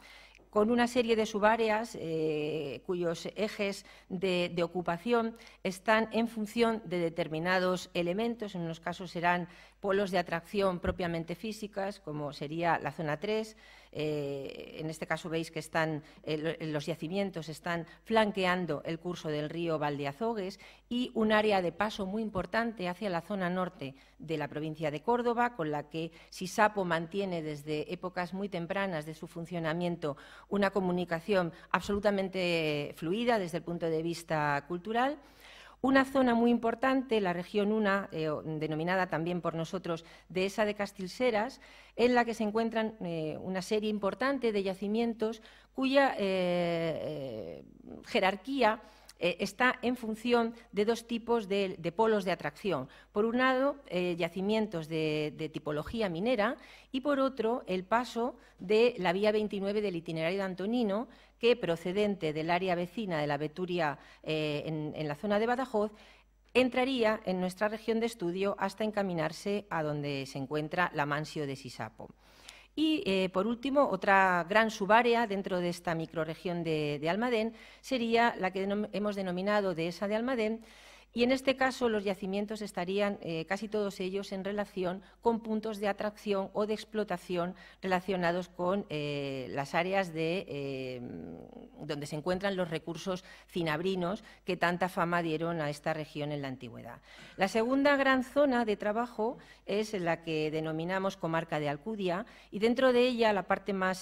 con una serie de subáreas eh, cuyos ejes de, de, ocupación están en función de determinados elementos, en unos casos serán polos de atracción propiamente físicas, como sería la zona 3, eh, en este caso veis que están, eh, los yacimientos están flanqueando el curso del río Valdeazogues y un área de paso muy importante hacia la zona norte de la provincia de Córdoba, con la que Sisapo mantiene desde épocas muy tempranas de su funcionamiento una comunicación absolutamente fluida desde el punto de vista cultural. Una zona muy importante, la región Una, eh, denominada también por nosotros de esa de Castilseras, en la que se encuentran eh, una serie importante de yacimientos cuya eh, jerarquía eh, está en función de dos tipos de, polos de atracción. Por un lado, eh, yacimientos de, tipología minera y por otro, el paso de la vía 29 del itinerario de Antonino, que procedente del área vecina de la veturia eh, en, en la zona de Badajoz, entraría en nuestra región de estudio hasta encaminarse a donde se encuentra la Mansio de Sisapo. Y, eh, por último, otra gran subárea dentro de esta microregión de, Almadén sería la que hemos denominado dehesa de Almadén, y en este caso los yacimientos estarían eh, casi todos ellos en relación con puntos de atracción o de explotación relacionados con eh, las áreas eh, donde se encuentran los recursos cinabrinos que tanta fama dieron a esta región en la antigüedad. La segunda gran zona de trabajo es la que denominamos comarca de Alcudia y dentro de ella la parte más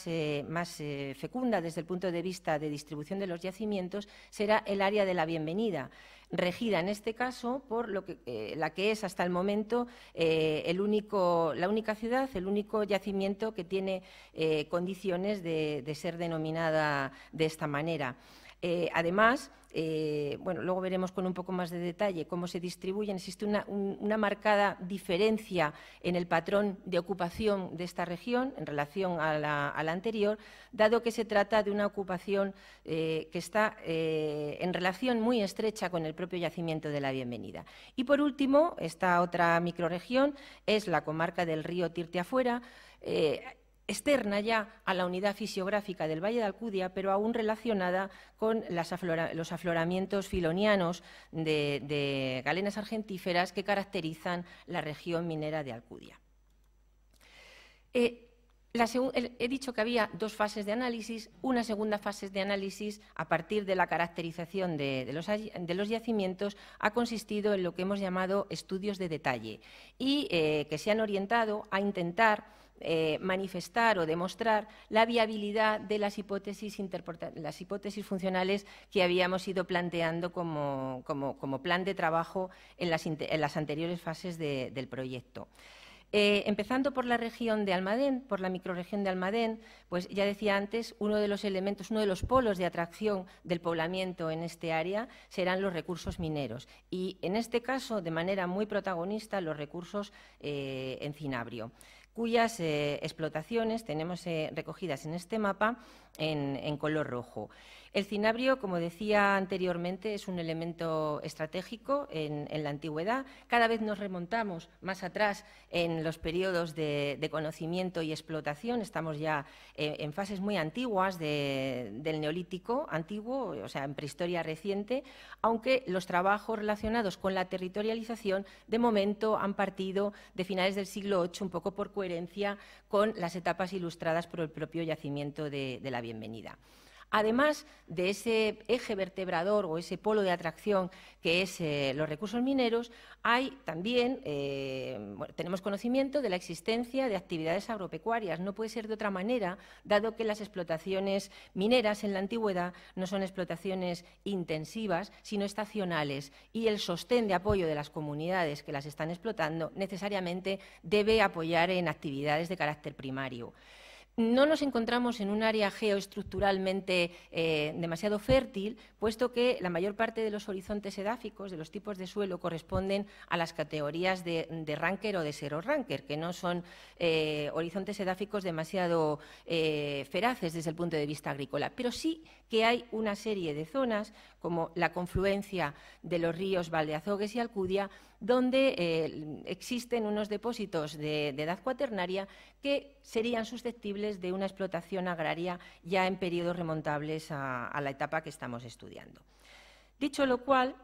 fecunda desde el punto de vista de distribución de los yacimientos será el área de la bienvenida regida en este caso por lo que, eh, la que es hasta el momento eh, el único, la única ciudad, el único yacimiento que tiene eh, condiciones de, de, ser denominada de esta manera. además, eh, bueno, luego veremos con un poco más de detalle cómo se distribuyen. Existe una, marcada diferencia en el patrón de ocupación de esta región en relación a la, anterior, dado que se trata de una ocupación eh, que está eh, en relación muy estrecha con el propio yacimiento de la bienvenida. Y por último, esta otra microrregión es la comarca del río Tirteafuera externa ya a la unidad fisiográfica del Valle de Alcudia, pero aún relacionada con los afloramientos filonianos de, galenas argentíferas que caracterizan la región minera de Alcudia. Eh, he dicho que había dos fases de análisis, una segunda fase de análisis a partir de la caracterización de, los, yacimientos ha consistido en lo que hemos llamado estudios de detalle y eh, que se han orientado a intentar eh, manifestar o demostrar la viabilidad de las hipótesis, funcionales que habíamos ido planteando como, plan de trabajo en las, anteriores fases del proyecto. Eh, empezando por la región de Almadén, por la microrregión de Almadén, pues ya decía antes, uno de los elementos, uno de los polos de atracción del poblamiento en este área serán los recursos mineros y en este caso, de manera muy protagonista, los recursos eh, en cinabrio cuyas eh, explotaciones tenemos eh, recogidas en este mapa en color rojo. El cinabrio, como decía anteriormente, es un elemento estratégico en, la antigüedad. Cada vez nos remontamos más atrás en los periodos de, conocimiento y explotación. Estamos ya eh, en fases muy antiguas del neolítico antiguo, o sea, en prehistoria reciente, aunque los trabajos relacionados con la territorialización de momento han partido de finales del siglo VIII un poco por coherencia con las etapas ilustradas por el propio yacimiento de la bienvenida además de ese eje vertebrador o ese polo de atracción que es eh, los recursos mineros, hay también, eh, tenemos conocimiento de la existencia de actividades agropecuarias. No puede ser de otra manera, dado que las explotaciones mineras en la antigüedad no son explotaciones intensivas, sino estacionales, y el sostén de apoyo de las comunidades que las están explotando necesariamente debe apoyar en actividades de carácter primario no nos encontramos en un área geoestructuralmente eh, demasiado fértil, puesto que la mayor parte de los horizontes edáficos, de los tipos de suelo, corresponden a las categorías de, ranker o de zero ranker, que no son eh, horizontes edáficos demasiado eh, feraces desde el punto de vista agrícola. Pero sí que hay una serie de zonas, como la confluencia de los ríos Valdeazogues y Alcudia, donde eh, existen unos depósitos de, edad cuaternaria que serían susceptibles de una explotación agraria ya en periodos remontables a, a la etapa que estamos estudiando. Dicho lo cual,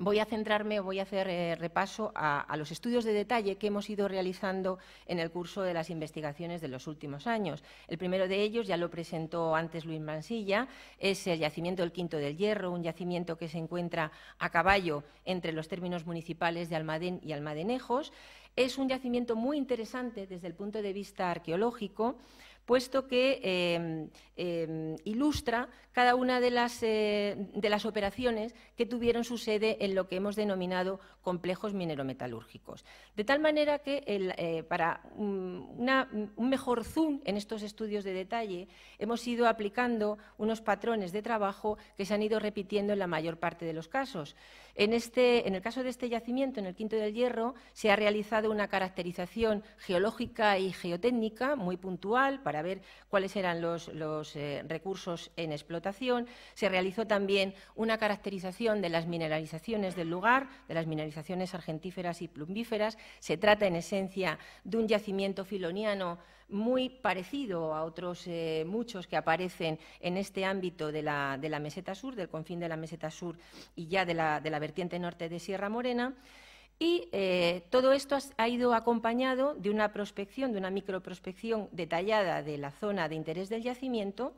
voy a centrarme voy a hacer eh, repaso a, a, los estudios de detalle que hemos ido realizando en el curso de las investigaciones de los últimos años. El primero de ellos, ya lo presentó antes Luis Mansilla, es el yacimiento del Quinto del Hierro, un yacimiento que se encuentra a caballo entre los términos municipales de Almadén y Almadenejos. Es un yacimiento muy interesante desde el punto de vista arqueológico puesto que em, em, ilustra cada una de las, eh, de las operaciones que tuvieron su sede en lo que hemos denominado complejos minerometalúrgicos. De tal manera que eh, para un, mejor zoom en estos estudios de detalle hemos ido aplicando unos patrones de trabajo que se han ido repitiendo en la mayor parte de los casos. En, este, en el caso de este yacimiento, en el Quinto del Hierro, se ha realizado una caracterización geológica y geotécnica muy puntual para ver cuáles eran los, eh, recursos en explotación. Se realizó también una caracterización de las mineralizaciones del lugar, de las mineralizaciones argentíferas y plumbíferas. Se trata, en esencia, de un yacimiento filoniano muy parecido a otros eh, muchos que aparecen en este ámbito de la, meseta sur, del confín de la meseta sur y ya de la, vertiente norte de Sierra Morena. Y eh, todo esto ha ido acompañado de una prospección, de una microprospección detallada de la zona de interés del yacimiento,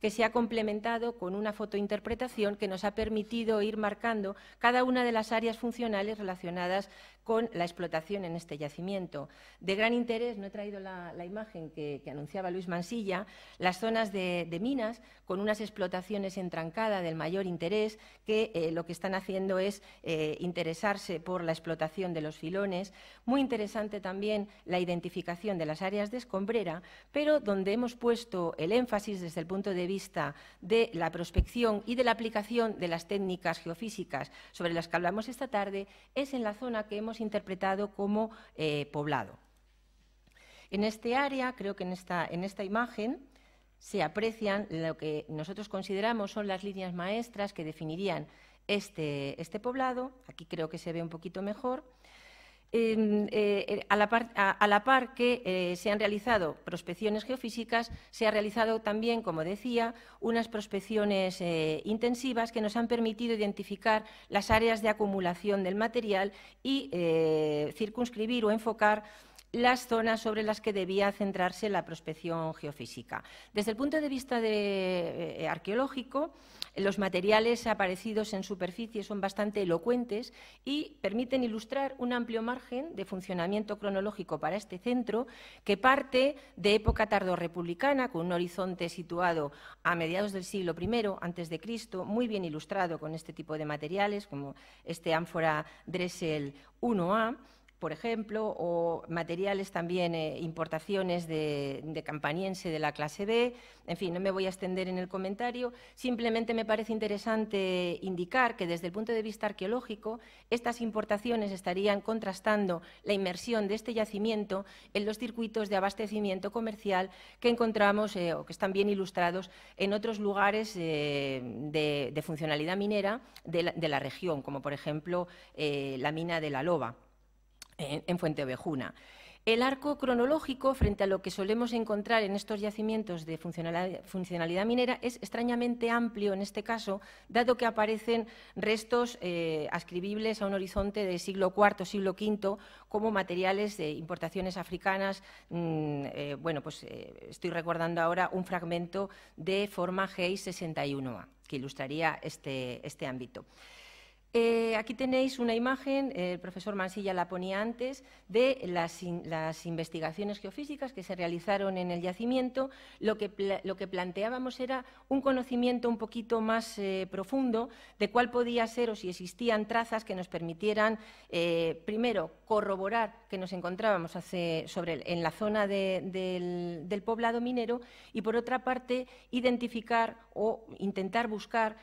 que se ha complementado con una fotointerpretación que nos ha permitido ir marcando cada una de las áreas funcionales relacionadas con la explotación en este yacimiento. De gran interés, no he traído la, imagen que, anunciaba Luis Mansilla, las zonas de, minas con unas explotaciones en trancada del mayor interés, que eh, lo que están haciendo es eh, interesarse por la explotación de los filones. Muy interesante también la identificación de las áreas de escombrera, pero donde hemos puesto el énfasis desde el punto de vista de la prospección y de la aplicación de las técnicas geofísicas sobre las que hablamos esta tarde, es en la zona que hemos interpretado como eh, poblado. En este área, creo que en esta, imagen, se aprecian lo que nosotros consideramos son las líneas maestras que definirían este, este poblado. Aquí creo que se ve un poquito mejor. Eh, a, la par, que eh, se han realizado prospecciones geofísicas, se ha realizado también, como decía, unas prospecciones eh, intensivas que nos han permitido identificar las áreas de acumulación del material y circunscribir o enfocar las zonas sobre las que debía centrarse la prospección geofísica. Desde el punto de vista eh, arqueológico, los materiales aparecidos en superficie son bastante elocuentes y permiten ilustrar un amplio margen de funcionamiento cronológico para este centro que parte de época tardorrepublicana, con un horizonte situado a mediados del siglo I a.C., muy bien ilustrado con este tipo de materiales, como este ánfora Dressel 1A, por ejemplo, o materiales también, eh, importaciones de, campaniense de la clase B. En fin, no me voy a extender en el comentario. Simplemente me parece interesante indicar que desde el punto de vista arqueológico, estas importaciones estarían contrastando la inmersión de este yacimiento en los circuitos de abastecimiento comercial que encontramos eh, o que están bien ilustrados en otros lugares eh, de, funcionalidad minera de la, región, como por ejemplo la mina de la Loba en, en El arco cronológico, frente a lo que solemos encontrar en estos yacimientos de funcionalidad, minera, es extrañamente amplio en este caso, dado que aparecen restos eh, ascribibles a un horizonte del siglo IV, siglo V, como materiales de importaciones africanas. Mm, eh, bueno, pues eh, estoy recordando ahora un fragmento de forma GI61A, que ilustraría este, este ámbito. Eh, aquí tenéis una imagen, el profesor Mansilla la ponía antes, de las, investigaciones geofísicas que se realizaron en el yacimiento. Lo que, lo que planteábamos era un conocimiento un poquito más eh, profundo de cuál podía ser o si existían trazas que nos permitieran, eh, primero, corroborar que nos encontrábamos hace, sobre, en la zona del poblado minero y, por otra parte, identificar o intentar buscar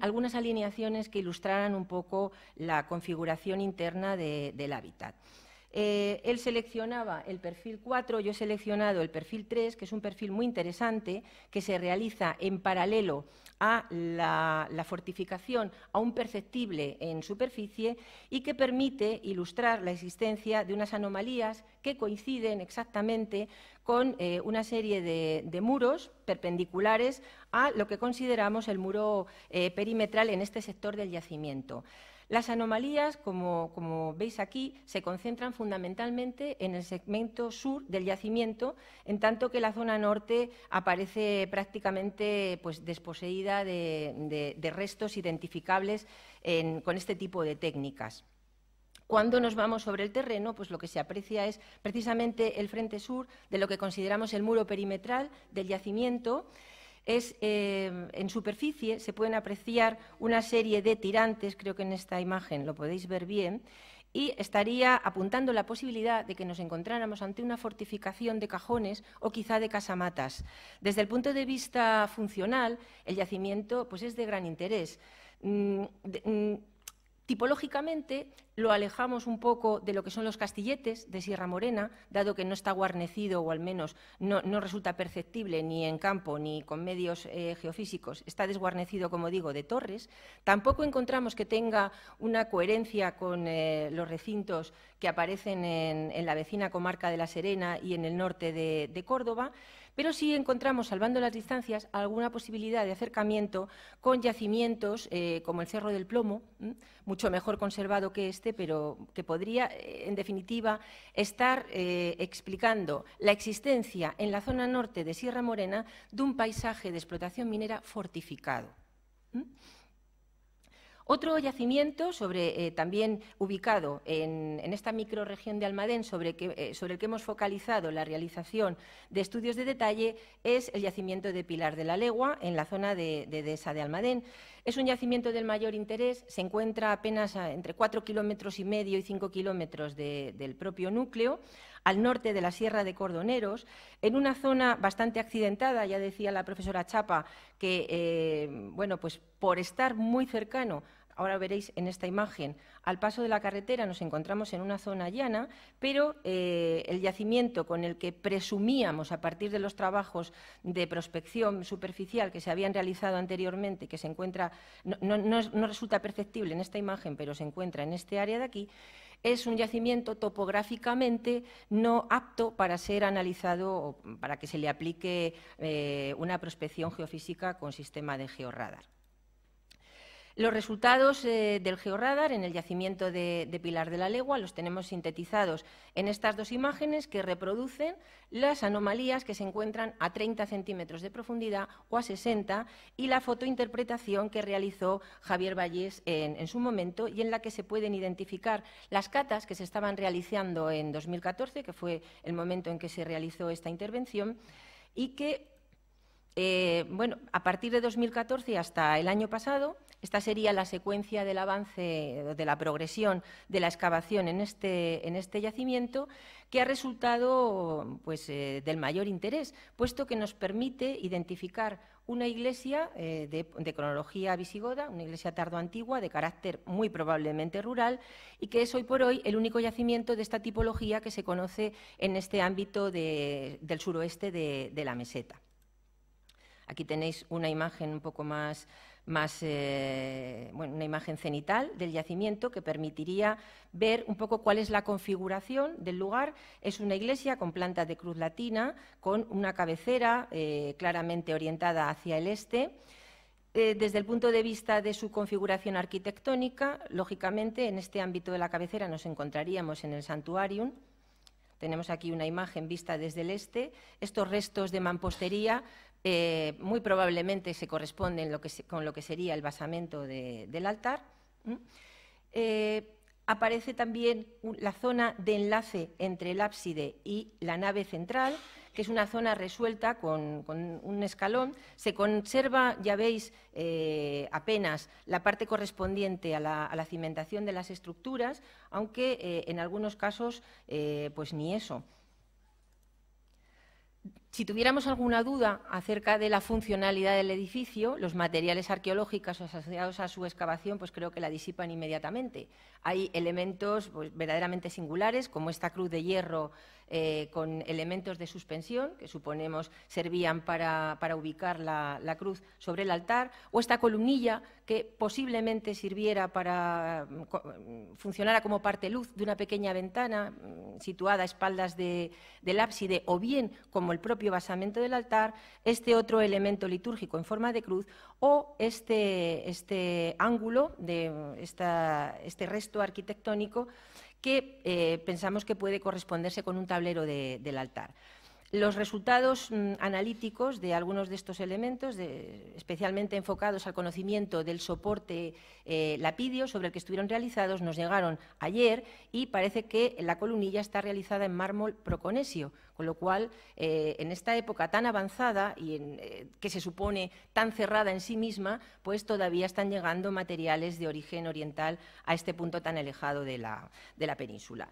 algunas alineaciones que ilustraran un poco la configuración interna del hábitat. Eh, él seleccionaba el perfil 4, yo he seleccionado el perfil 3, que es un perfil muy interesante, que se realiza en paralelo a la, fortificación a un perceptible en superficie y que permite ilustrar la existencia de unas anomalías que coinciden exactamente con eh, una serie de, muros perpendiculares a lo que consideramos el muro eh, perimetral en este sector del yacimiento. Las anomalías, como, veis aquí, se concentran fundamentalmente en el segmento sur del yacimiento, en tanto que la zona norte aparece prácticamente pues, desposeída de, restos identificables con este tipo de técnicas. Cuando nos vamos sobre el terreno, pues lo que se aprecia es precisamente el frente sur de lo que consideramos el muro perimetral del yacimiento, es, em, en superficie se pueden apreciar una serie de tirantes, creo que en esta imagen lo podéis ver bien, y estaría apuntando la posibilidad de que nos encontráramos ante una fortificación de cajones o quizá de casamatas. Desde el punto de vista funcional, el yacimiento pues, es de gran interés. Mm, mm, Tipológicamente lo alejamos un poco de lo que son los castilletes de Sierra Morena, dado que no está guarnecido o al menos no, resulta perceptible ni en campo ni con medios eh, geofísicos. Está desguarnecido, como digo, de torres. Tampoco encontramos que tenga una coherencia con eh, los recintos que aparecen en, la vecina comarca de La Serena y en el norte de Córdoba pero sí encontramos, salvando las distancias, alguna posibilidad de acercamiento con yacimientos eh, como el Cerro del Plomo, mucho mejor conservado que este, pero que podría, eh, en definitiva, estar eh, explicando la existencia en la zona norte de Sierra Morena de un paisaje de explotación minera fortificado. Otro yacimiento, sobre, eh, también ubicado en, esta microrregión de Almadén, eh, sobre, el que hemos focalizado la realización de estudios de detalle, es el yacimiento de Pilar de la Legua, en la zona de, de de Almadén. Es un yacimiento del mayor interés, se encuentra apenas entre cuatro kilómetros y medio y cinco kilómetros del propio núcleo al norte de la Sierra de Cordoneros, en una zona bastante accidentada, ya decía la profesora Chapa, que, eh, bueno, pues por estar muy cercano ahora veréis en esta imagen, al paso de la carretera nos encontramos en una zona llana, pero eh, el yacimiento con el que presumíamos a partir de los trabajos de prospección superficial que se habían realizado anteriormente, que se encuentra, no resulta perceptible en esta imagen, pero se encuentra en este área de aquí, es un yacimiento topográficamente no apto para ser analizado o para que se le aplique eh, una prospección geofísica con sistema de georradar. Los resultados eh, del georradar en el yacimiento de, Pilar de la Legua los tenemos sintetizados en estas dos imágenes que reproducen las anomalías que se encuentran a 30 centímetros de profundidad o a 60 y la fotointerpretación que realizó Javier Vallés en, en su momento y en la que se pueden identificar las catas que se estaban realizando en 2014, que fue el momento en que se realizó esta intervención, y que eh, bueno, a partir de 2014 hasta el año pasado, esta sería la secuencia del avance, de la progresión de la excavación en este, este yacimiento, que ha resultado pues, eh, del mayor interés, puesto que nos permite identificar una iglesia eh, de, cronología visigoda, una iglesia tardoantigua de carácter muy probablemente rural y que es hoy por hoy el único yacimiento de esta tipología que se conoce en este ámbito del suroeste de la meseta. Aquí tenéis una imagen un poco más, eh, bueno, una imagen cenital del yacimiento que permitiría ver un poco cuál es la configuración del lugar. Es una iglesia con planta de cruz latina, con una cabecera eh, claramente orientada hacia el este eh, desde el punto de vista de su configuración arquitectónica, lógicamente en este ámbito de la cabecera nos encontraríamos en el santuarium. Tenemos aquí una imagen vista desde el este. Estos restos de mampostería eh, muy probablemente se corresponde con lo que sería el basamento del altar. Eh, aparece también la zona de enlace entre el ábside y la nave central, que es una zona resuelta con, un escalón. Se conserva, ya veis, eh, apenas la parte correspondiente a la, a la, cimentación de las estructuras, aunque en algunos casos pues ni eso si tuviéramos alguna duda acerca de la funcionalidad del edificio, los materiales arqueológicos asociados a su excavación, pues creo que la disipan inmediatamente. Hay elementos pues, verdaderamente singulares, como esta cruz de hierro eh, con elementos de suspensión, que suponemos servían para, ubicar la, cruz sobre el altar, o esta columnilla que posiblemente sirviera para mm, mm, funcionara como parte luz de una pequeña ventana mm, situada a espaldas del ábside, o bien como el propio basamento del altar, este otro elemento litúrgico en forma de cruz, o este, este ángulo de este resto arquitectónico que eh, pensamos que puede corresponderse con un tablero del altar. Los resultados mm, analíticos de algunos de estos elementos, especialmente enfocados al conocimiento del soporte eh, lapidio sobre el que estuvieron realizados, nos llegaron ayer y parece que la columnilla está realizada en mármol proconesio, con lo cual, eh, en esta época tan avanzada y en, eh, que se supone tan cerrada en sí misma, pues todavía están llegando materiales de origen oriental a este punto tan alejado de la península.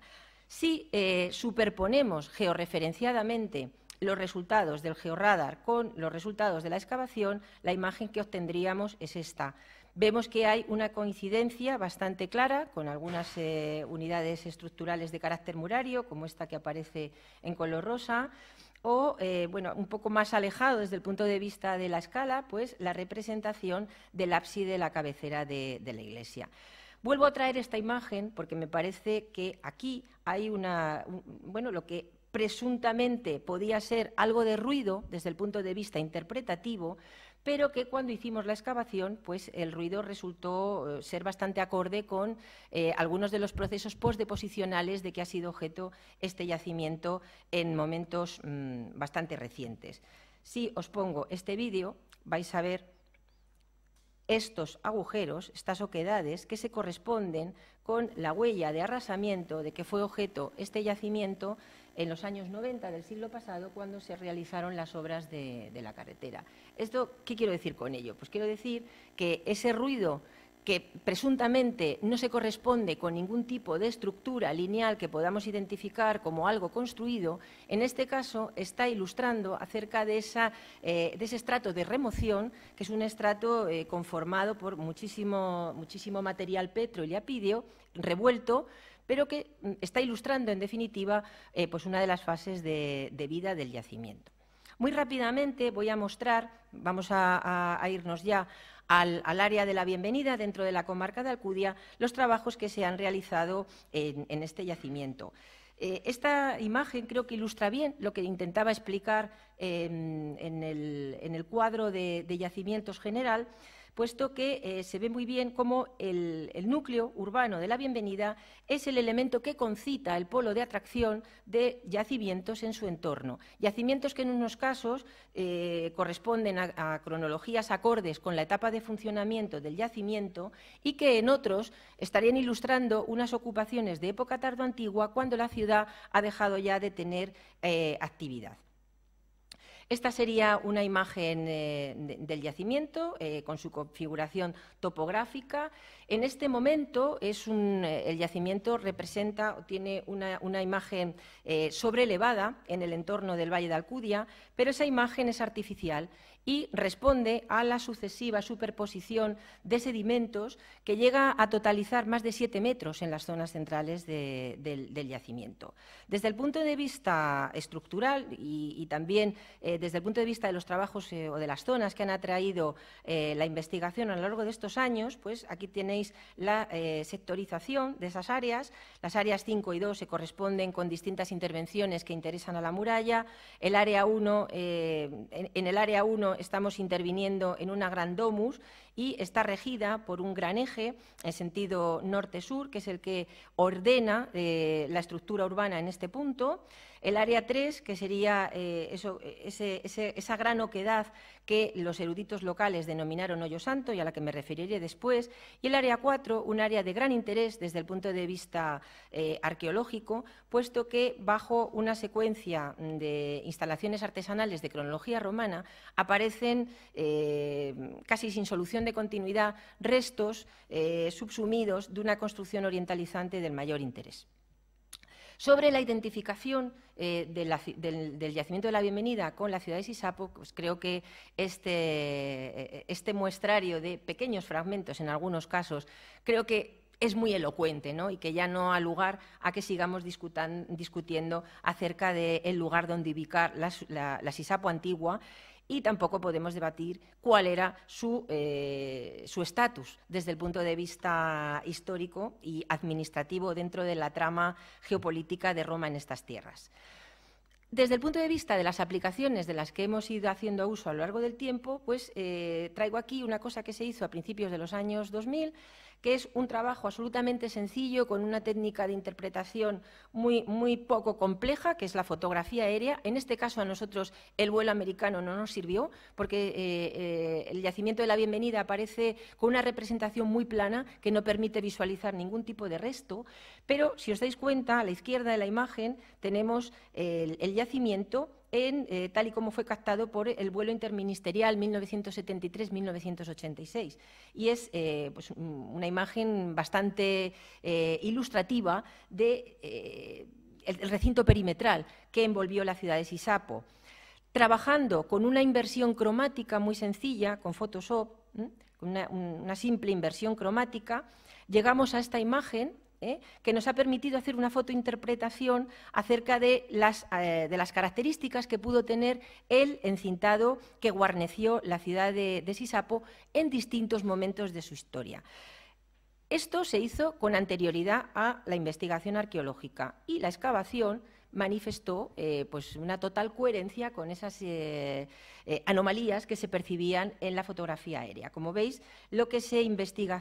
Si eh, superponemos georreferenciadamente los resultados del georradar con los resultados de la excavación, la imagen que obtendríamos es esta. Vemos que hay una coincidencia bastante clara con algunas eh, unidades estructurales de carácter murario, como esta que aparece en color rosa, o, eh, bueno, un poco más alejado desde el punto de vista de la escala, pues la representación del ábside de la cabecera de la iglesia. Vuelvo a traer esta imagen porque me parece que aquí hay una, bueno, lo que presuntamente podía ser algo de ruido desde el punto de vista interpretativo, pero que cuando hicimos la excavación, pues el ruido resultó eh, ser bastante acorde con eh, algunos de los procesos postdeposicionales de que ha sido objeto este yacimiento en momentos mm, bastante recientes. Si os pongo este vídeo, vais a ver estos agujeros, estas oquedades, que se corresponden con la huella de arrasamiento de que fue objeto este yacimiento en los años 90 del siglo pasado cuando se realizaron las obras de, de la carretera. Esto, ¿Qué quiero decir con ello? Pues quiero decir que ese ruido que presuntamente no se corresponde con ningún tipo de estructura lineal que podamos identificar como algo construido, en este caso está ilustrando acerca de, eh, ese estrato de remoción, que es un estrato eh, conformado por muchísimo, material petro y revuelto, pero que mm, está ilustrando, en definitiva, eh, pues una de las fases de vida del yacimiento. Muy rápidamente voy a mostrar, vamos a, irnos ya al, área de la bienvenida dentro de la comarca de Alcudia, los trabajos que se han realizado en, este yacimiento eh, esta imagen creo que ilustra bien lo que intentaba explicar en, el, cuadro de yacimientos general puesto que eh, se ve muy bien cómo el, núcleo urbano de la bienvenida es el elemento que concita el polo de atracción de yacimientos en su entorno. Yacimientos que en unos casos eh, corresponden a, cronologías acordes con la etapa de funcionamiento del yacimiento y que en otros estarían ilustrando unas ocupaciones de época tardoantigua cuando la ciudad ha dejado ya de tener eh, actividad. Esta sería una imagen eh, del yacimiento eh, con su configuración topográfica. En este momento eh, el yacimiento representa o tiene una, imagen sobrelevada sobreelevada en el entorno del Valle de Alcudia, pero esa imagen es artificial y responde a la sucesiva superposición de sedimentos que llega a totalizar más de siete metros en las zonas centrales del, yacimiento. Desde el punto de vista estructural y, también eh, desde el punto de vista de los trabajos eh, o de las zonas que han atraído eh, la investigación a lo largo de estos años, pues aquí tenéis la sectorización de esas áreas. Las áreas 5 y 2 se corresponden con distintas intervenciones que interesan a la muralla. El área 1, en, en el área 1 estamos interviniendo en una gran domus y está regida por un gran eje en sentido norte-sur, que es el que ordena eh, la estructura urbana en este punto. El área 3, que sería eh, esa gran oquedad que los eruditos locales denominaron hoyo santo y a la que me referiré después. Y el área 4, un área de gran interés desde el punto de vista eh, arqueológico, puesto que bajo una secuencia de instalaciones artesanales de cronología romana aparecen casi sin solución de continuidad restos eh, subsumidos de una construcción orientalizante del mayor interés. Sobre la identificación eh, del, yacimiento de la bienvenida con la ciudad de Sisapo, pues creo que este, eh, este, muestrario de pequeños fragmentos, en algunos casos, creo que es muy elocuente y que ya no ha lugar a que sigamos discutiendo acerca del lugar donde ubicar la Sisapo antigua y tampoco podemos debatir cuál era eh, su estatus desde el punto de vista histórico y administrativo dentro de la trama geopolítica de Roma en estas tierras. Desde el punto de vista de las aplicaciones de las que hemos ido haciendo uso a lo largo del tiempo, pues eh, traigo aquí una cosa que se hizo a principios de los años 2000, que es un trabajo absolutamente sencillo con una técnica de interpretación muy, muy poco compleja, que es la fotografía aérea. En este caso a nosotros el vuelo americano no nos sirvió porque eh, eh, el yacimiento de la bienvenida aparece con una representación muy plana que no permite visualizar ningún tipo de resto, pero si os dais cuenta, a la izquierda de la imagen tenemos el, el yacimiento en, eh, tal y como fue captado por el vuelo interministerial 1973-1986. Y es eh, pues, una imagen bastante eh, ilustrativa de recinto perimetral que envolvió la ciudad de Sisapo. Trabajando con una inversión cromática muy sencilla, con Photoshop, con una simple inversión cromática, llegamos a esta imagen ¿eh? que nos ha permitido hacer una fotointerpretación acerca eh, de las, características que pudo tener el encintado que guarneció la ciudad de Sisapo en distintos momentos de su historia. Esto se hizo con anterioridad a la investigación arqueológica y la excavación manifestó eh, pues una total coherencia con esas eh, eh, anomalías que se percibían en la fotografía aérea. Como veis, lo que se, investigó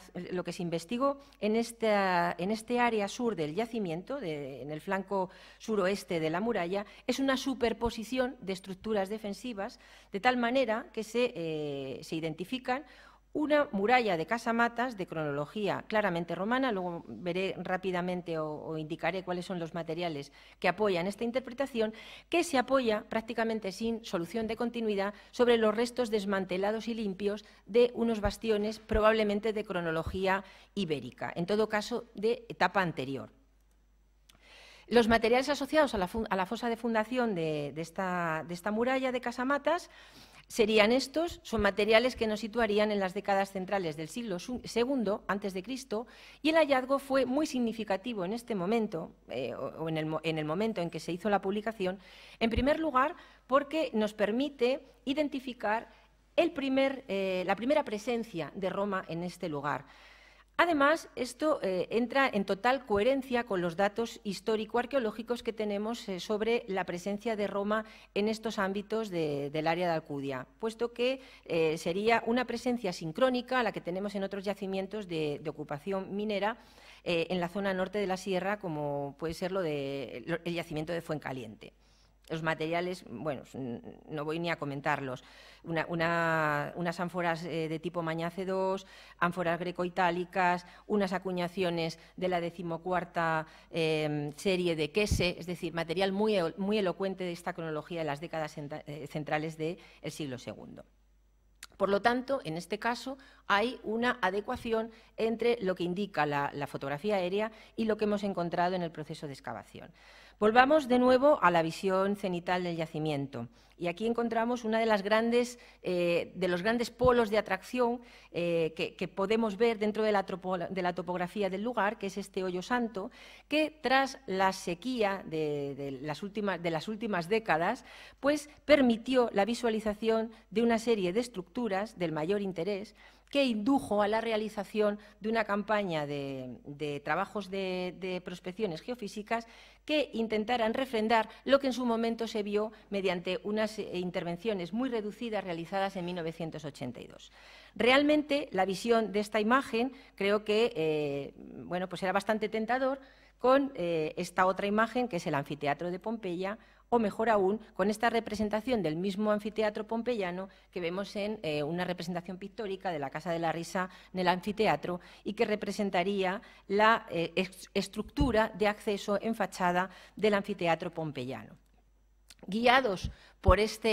en, este área sur del yacimiento, en el flanco suroeste de la muralla, es una superposición de estructuras defensivas, de tal manera que se, se identifican una muralla de casamatas de cronología claramente romana, luego veré rápidamente o, indicaré cuáles son los materiales que apoyan esta interpretación, que se apoya prácticamente sin solución de continuidad sobre los restos desmantelados y limpios de unos bastiones probablemente de cronología ibérica, en todo caso de etapa anterior. Los materiales asociados a la, fosa de fundación de esta muralla de casamatas serían estos, son materiales que nos situarían en las décadas centrales del siglo II antes de Cristo, y el hallazgo fue muy significativo en este momento, eh, o en el, momento en que se hizo la publicación, en primer lugar porque nos permite identificar el primer, eh, la primera presencia de Roma en este lugar. Además, esto eh, entra en total coherencia con los datos histórico-arqueológicos que tenemos eh, sobre la presencia de Roma en estos ámbitos del área de Alcudia, puesto que eh, sería una presencia sincrónica a la que tenemos en otros yacimientos de, ocupación minera en la zona norte de la sierra, como puede ser lo el yacimiento de Fuencaliente los materiales, bueno, no voy ni a comentarlos, unas ánforas eh, de tipo Mañace II, ánforas greco-itálicas, unas acuñaciones de la decimocuarta em, serie de Quese, es decir, material muy, muy elocuente de esta cronología de las décadas eh, centrales del siglo II. Por lo tanto, en este caso hay una adecuación entre lo que indica la fotografía aérea y lo que hemos encontrado en el proceso de excavación. Volvamos de nuevo a la visión cenital del yacimiento. Y aquí encontramos uno eh, de, los grandes polos de atracción eh, que, podemos ver dentro de la, topografía del lugar, que es este hoyo santo, que tras la sequía de, las, últimas, de las últimas décadas, pues permitió la visualización de una serie de estructuras del mayor interés que indujo a la realización de una campaña de, trabajos de, prospecciones geofísicas que intentaran refrendar lo que en su momento se vio mediante unas eh, intervenciones muy reducidas realizadas en 1982. Realmente la visión de esta imagen creo que eh, bueno, pues era bastante tentador con eh, esta otra imagen que es el anfiteatro de Pompeya o mejor aún, con esta representación del mismo anfiteatro pompeyano que vemos en eh, una representación pictórica de la Casa de la Risa en el anfiteatro y que representaría la eh, estructura de acceso en fachada del anfiteatro pompeyano. Guiados por este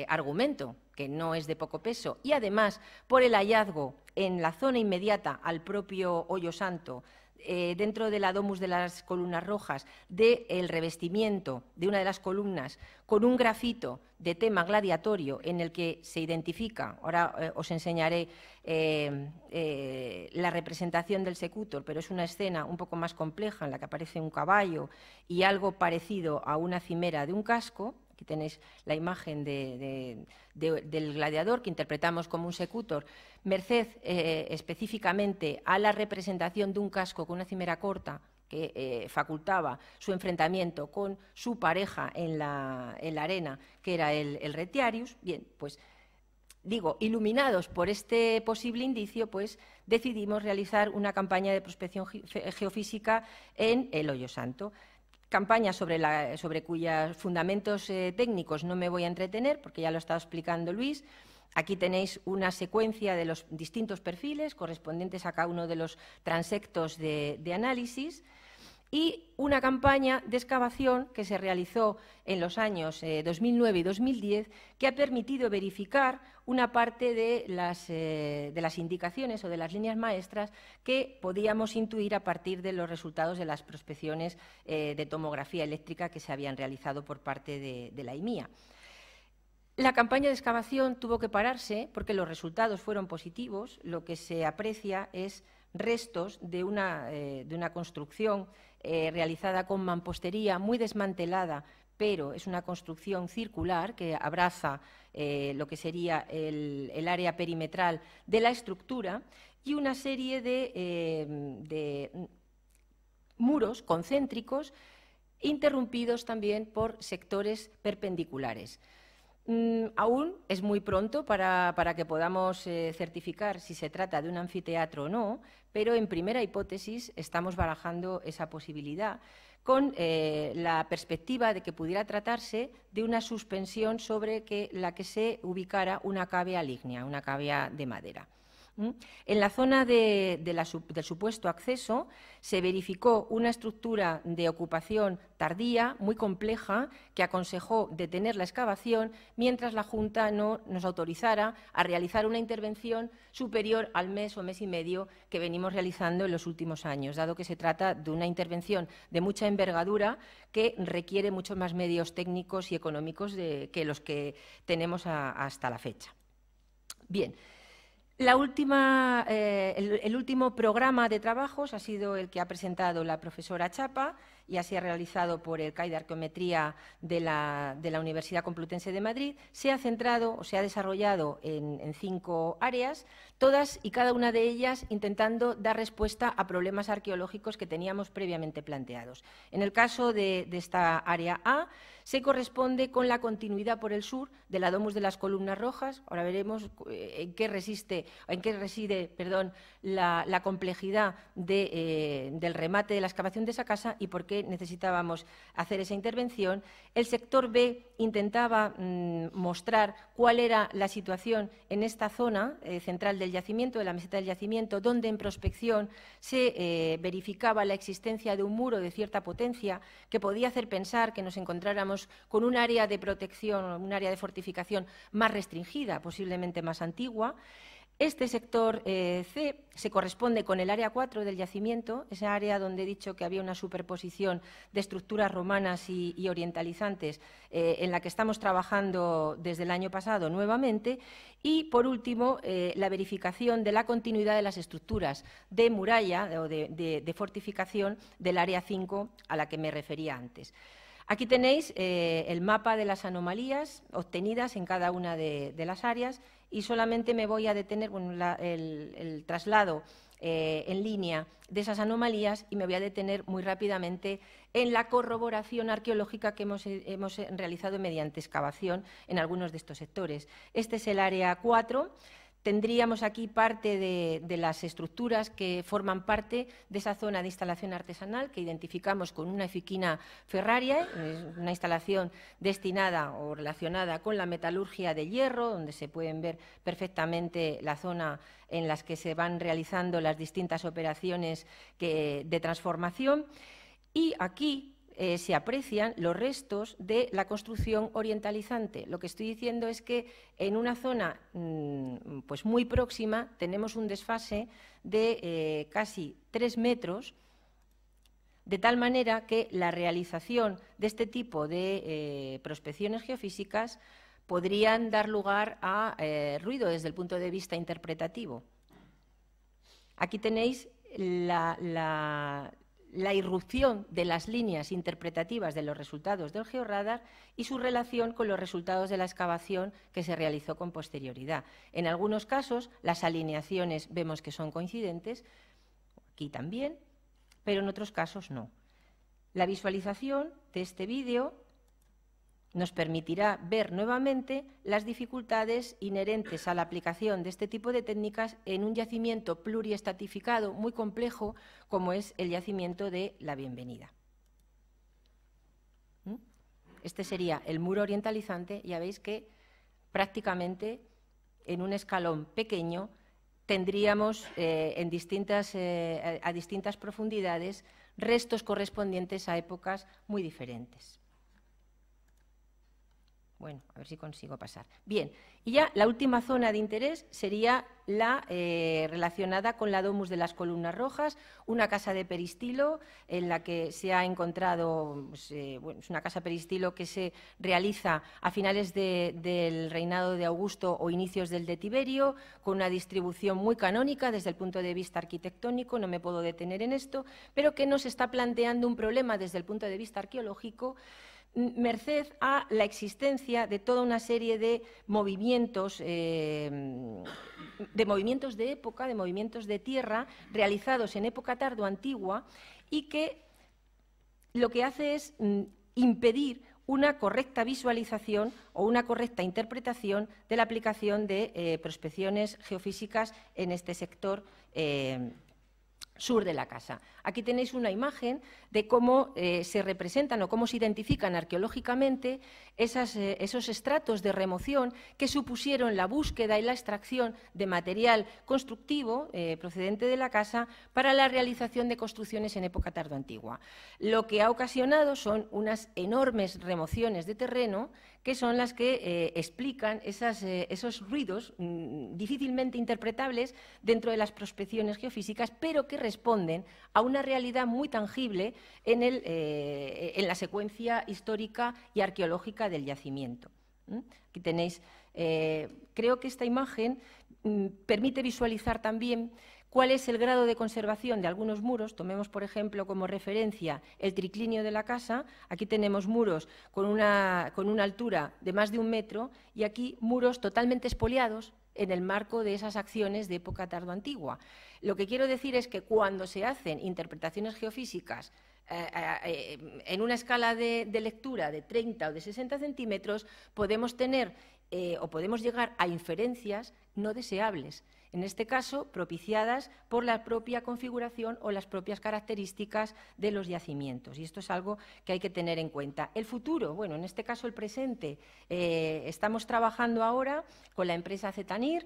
eh, argumento, que no es de poco peso, y además por el hallazgo en la zona inmediata al propio Hoyo Santo eh, dentro de la domus de las columnas rojas, del el revestimiento de una de las columnas con un grafito de tema gladiatorio en el que se identifica, ahora eh, os enseñaré eh, la representación del secutor, pero es una escena un poco más compleja en la que aparece un caballo y algo parecido a una cimera de un casco, Aquí tenéis la imagen del gladiador que interpretamos como un secutor, merced eh, específicamente a la representación de un casco con una cimera corta que eh, facultaba su enfrentamiento con su pareja en la, arena, que era el, el, retiarius. Bien, pues digo, iluminados por este posible indicio, pues decidimos realizar una campaña de prospección geofísica en el Hoyo Santo campaña sobre, la, sobre cuyos fundamentos eh, técnicos no me voy a entretener, porque ya lo estaba explicando Luis. Aquí tenéis una secuencia de los distintos perfiles correspondientes a cada uno de los transectos de análisis y una campaña de excavación que se realizó en los años 2009 eh, y 2010 que ha permitido verificar una parte eh, de las, indicaciones o de las líneas maestras que podíamos intuir a partir de los resultados de las prospecciones eh, de tomografía eléctrica que se habían realizado por parte de, la IMIA. La campaña de excavación tuvo que pararse porque los resultados fueron positivos. Lo que se aprecia es restos de una construcción eh, realizada con mampostería, muy desmantelada, pero es una construcción circular que abraza eh, lo que sería el, área perimetral de la estructura y una serie de eh, muros concéntricos interrumpidos también por sectores perpendiculares. Mm, aún es muy pronto para, que podamos eh, certificar si se trata de un anfiteatro o no, pero en primera hipótesis estamos barajando esa posibilidad con eh, la perspectiva de que pudiera tratarse de una suspensión sobre la que se ubicara una cavea lignea, una cavea de madera. En la zona del supuesto acceso se verificó una estructura de ocupación tardía, muy compleja, que aconsejó detener la excavación mientras la Junta no nos autorizara a realizar una intervención superior al mes o mes y medio que venimos realizando en los últimos años, dado que se trata de una intervención de mucha envergadura que requiere muchos más medios técnicos y económicos que los que tenemos hasta la fecha. Bien. Eh, el, último programa de trabajos ha sido el que ha presentado la profesora Chapa y ha sido realizado por el CAI de Arqueometría de la, Universidad Complutense de Madrid. Se ha centrado o se ha desarrollado en, cinco áreas, todas y cada una de ellas intentando dar respuesta a problemas arqueológicos que teníamos previamente planteados. En el caso de esta área A, se corresponde con la continuidad por el sur de la domus de las columnas rojas. Ahora veremos eh, en qué, reside la, complejidad eh, del remate de la excavación de esa casa y por qué necesitábamos hacer esa intervención. El sector B intentaba mm, mostrar cuál era la situación en esta zona eh, central del yacimiento, de la meseta del yacimiento, donde en prospección se verificaba la existencia de un muro de cierta potencia que podía hacer pensar que nos encontráramos con un área de protección, un área de fortificación más restringida, posiblemente más antigua. Este sector eh, C se corresponde con el área 4 del yacimiento, esa área donde he dicho que había una superposición de estructuras romanas y, orientalizantes, eh, en la que estamos trabajando desde el año pasado nuevamente. Y, por último, eh, la verificación de la continuidad de las estructuras de muralla o de fortificación del área 5 a la que me refería antes. Aquí tenéis eh, el mapa de las anomalías obtenidas en cada una de, las áreas y solamente me voy a detener, bueno, el, traslado eh, en línea de esas anomalías y me voy a detener muy rápidamente en la corroboración arqueológica que hemos, eh, hemos, realizado mediante excavación en algunos de estos sectores. Este es el área 4 tendríamos aquí parte de, las estructuras que forman parte de esa zona de instalación artesanal que identificamos con una efiquina ferraria, una instalación destinada o relacionada con la metalurgia de hierro, donde se pueden ver perfectamente la zona en la que se van realizando las distintas operaciones de transformación. Y aquí eh, se aprecian los restos de la construcción orientalizante. Lo que estoy diciendo es que en una zona mm, pues muy próxima tenemos un desfase de eh, casi tres metros, de tal manera que la realización de este tipo de eh, prospecciones geofísicas podrían dar lugar a ruido desde el punto de vista interpretativo. Aquí tenéis la, la irrupción de las líneas interpretativas de los resultados del georradar y su relación con los resultados de la excavación que se realizó con posterioridad. En algunos casos, las alineaciones vemos que son coincidentes, aquí también, pero en otros casos no. La visualización de este vídeo nos permitirá ver nuevamente las dificultades inherentes a la aplicación de este tipo de técnicas en un yacimiento pluriestatificado muy complejo como es el yacimiento de La Bienvenida. ¿Mm? Este sería el muro orientalizante, ya veis que prácticamente en un escalón pequeño tendríamos eh, eh, a distintas profundidades restos correspondientes a épocas muy diferentes. Bueno, a ver si consigo pasar. Bien, y ya la última zona de interés sería la eh, relacionada con la domus de las columnas rojas, una casa de peristilo en la que se ha encontrado, pues, eh, bueno, es una casa peristilo que se realiza a finales del reinado de Augusto o inicios del de Tiberio, con una distribución muy canónica desde el punto de vista arquitectónico, no me puedo detener en esto, pero que nos está planteando un problema desde el punto de vista arqueológico merced a la existencia de toda una serie de movimientos, eh, de movimientos de época, de movimientos de tierra, realizados en época tardo antigua y que lo que hace es mm, impedir una correcta visualización o una correcta interpretación de la aplicación de eh, prospecciones geofísicas en este sector eh, sur de la casa. Aquí tenéis una imagen de cómo eh, se representan o cómo se identifican arqueológicamente eh, esos estratos de remoción que supusieron la búsqueda y la extracción de material constructivo eh, procedente de la casa para la realización de construcciones en época tardoantigua. Lo que ha ocasionado son unas enormes remociones de terreno que son las que explican esos ruidos mm, difícilmente interpretables dentro de las prospecciones geofísicas, pero que responden a una realidad muy tangible eh, en, la secuencia histórica y arqueológica del yacimiento. Aquí tenéis, eh, creo que esta imagen mm, permite visualizar también cuál es el grado de conservación de algunos muros. Tomemos, por ejemplo, como referencia el triclinio de la casa. Aquí tenemos muros con una, altura de más de un metro y aquí muros totalmente espoliados en el marco de esas acciones de época tardoantigua. antigua lo que quiero decir es que cuando se hacen interpretaciones geofísicas eh, eh, eh, en una escala de, lectura de 30 o de 60 centímetros, podemos tener o podemos llegar a inferencias no deseables en este caso propiciadas por la propia configuración o las propias características de los yacimientos. Y esto es algo que hay que tener en cuenta. El futuro, bueno, en este caso el presente. estamos trabajando ahora con la empresa Cetanir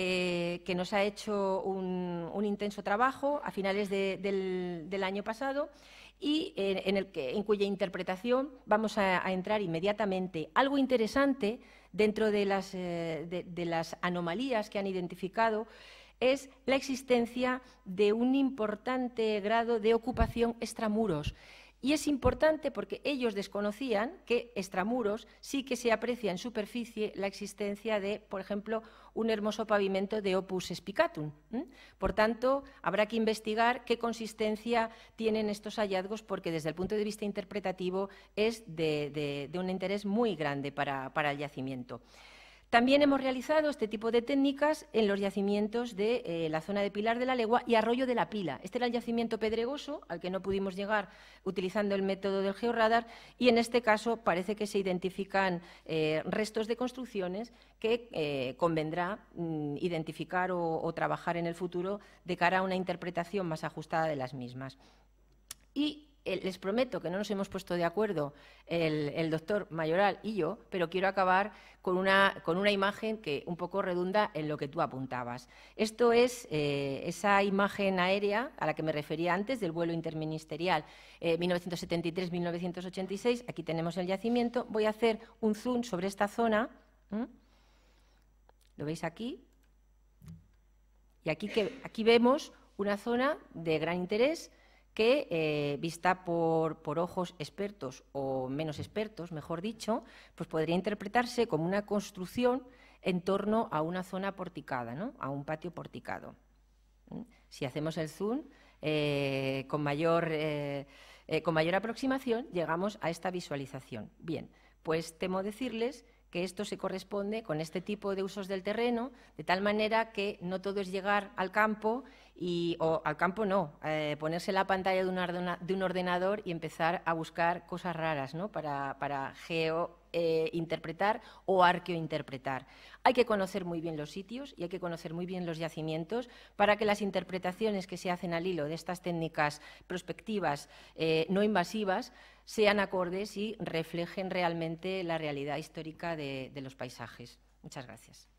eh, que nos ha hecho un, intenso trabajo a finales del, año pasado y en, el que, en cuya interpretación vamos a, entrar inmediatamente. Algo interesante dentro de las, eh, de las anomalías que han identificado es la existencia de un importante grado de ocupación extramuros. Y es importante porque ellos desconocían que extramuros sí que se aprecia en superficie la existencia de, por ejemplo, un hermoso pavimento de opus spicatum. Por tanto, habrá que investigar qué consistencia tienen estos hallazgos porque desde el punto de vista interpretativo es de, un interés muy grande para el yacimiento. También hemos realizado este tipo de técnicas en los yacimientos de eh, la zona de Pilar de la Legua y Arroyo de la Pila. Este era el yacimiento pedregoso al que no pudimos llegar utilizando el método del georradar y en este caso parece que se identifican eh, restos de construcciones que eh, convendrá mm, identificar o, trabajar en el futuro de cara a una interpretación más ajustada de las mismas. Y eh, les prometo que no nos hemos puesto de acuerdo el, doctor Mayoral y yo, pero quiero acabar con una, imagen que un poco redunda en lo que tú apuntabas. Esto es eh, esa imagen aérea a la que me refería antes del vuelo interministerial 1973-1986. Eh, aquí tenemos el yacimiento. Voy a hacer un zoom sobre esta zona. ¿Lo veis aquí? Y aquí, que, aquí vemos una zona de gran interés que, eh, vista por, ojos expertos o menos expertos, mejor dicho, pues podría interpretarse como una construcción en torno a una zona porticada, a un patio porticado. ¿Mm? Si hacemos el zoom eh, con, mayor, eh, con mayor aproximación, llegamos a esta visualización. Bien, pues temo decirles que esto se corresponde con este tipo de usos del terreno, de tal manera que no todo es llegar al campo y, o al campo no, eh, ponerse la pantalla de un, ordenador y empezar a buscar cosas raras ¿no? para, para geo eh, interpretar o arqueointerpretar. Hay que conocer muy bien los sitios y hay que conocer muy bien los yacimientos para que las interpretaciones que se hacen al hilo de estas técnicas prospectivas eh, no invasivas sean acordes y reflejen realmente la realidad histórica de los paisajes. Muchas gracias.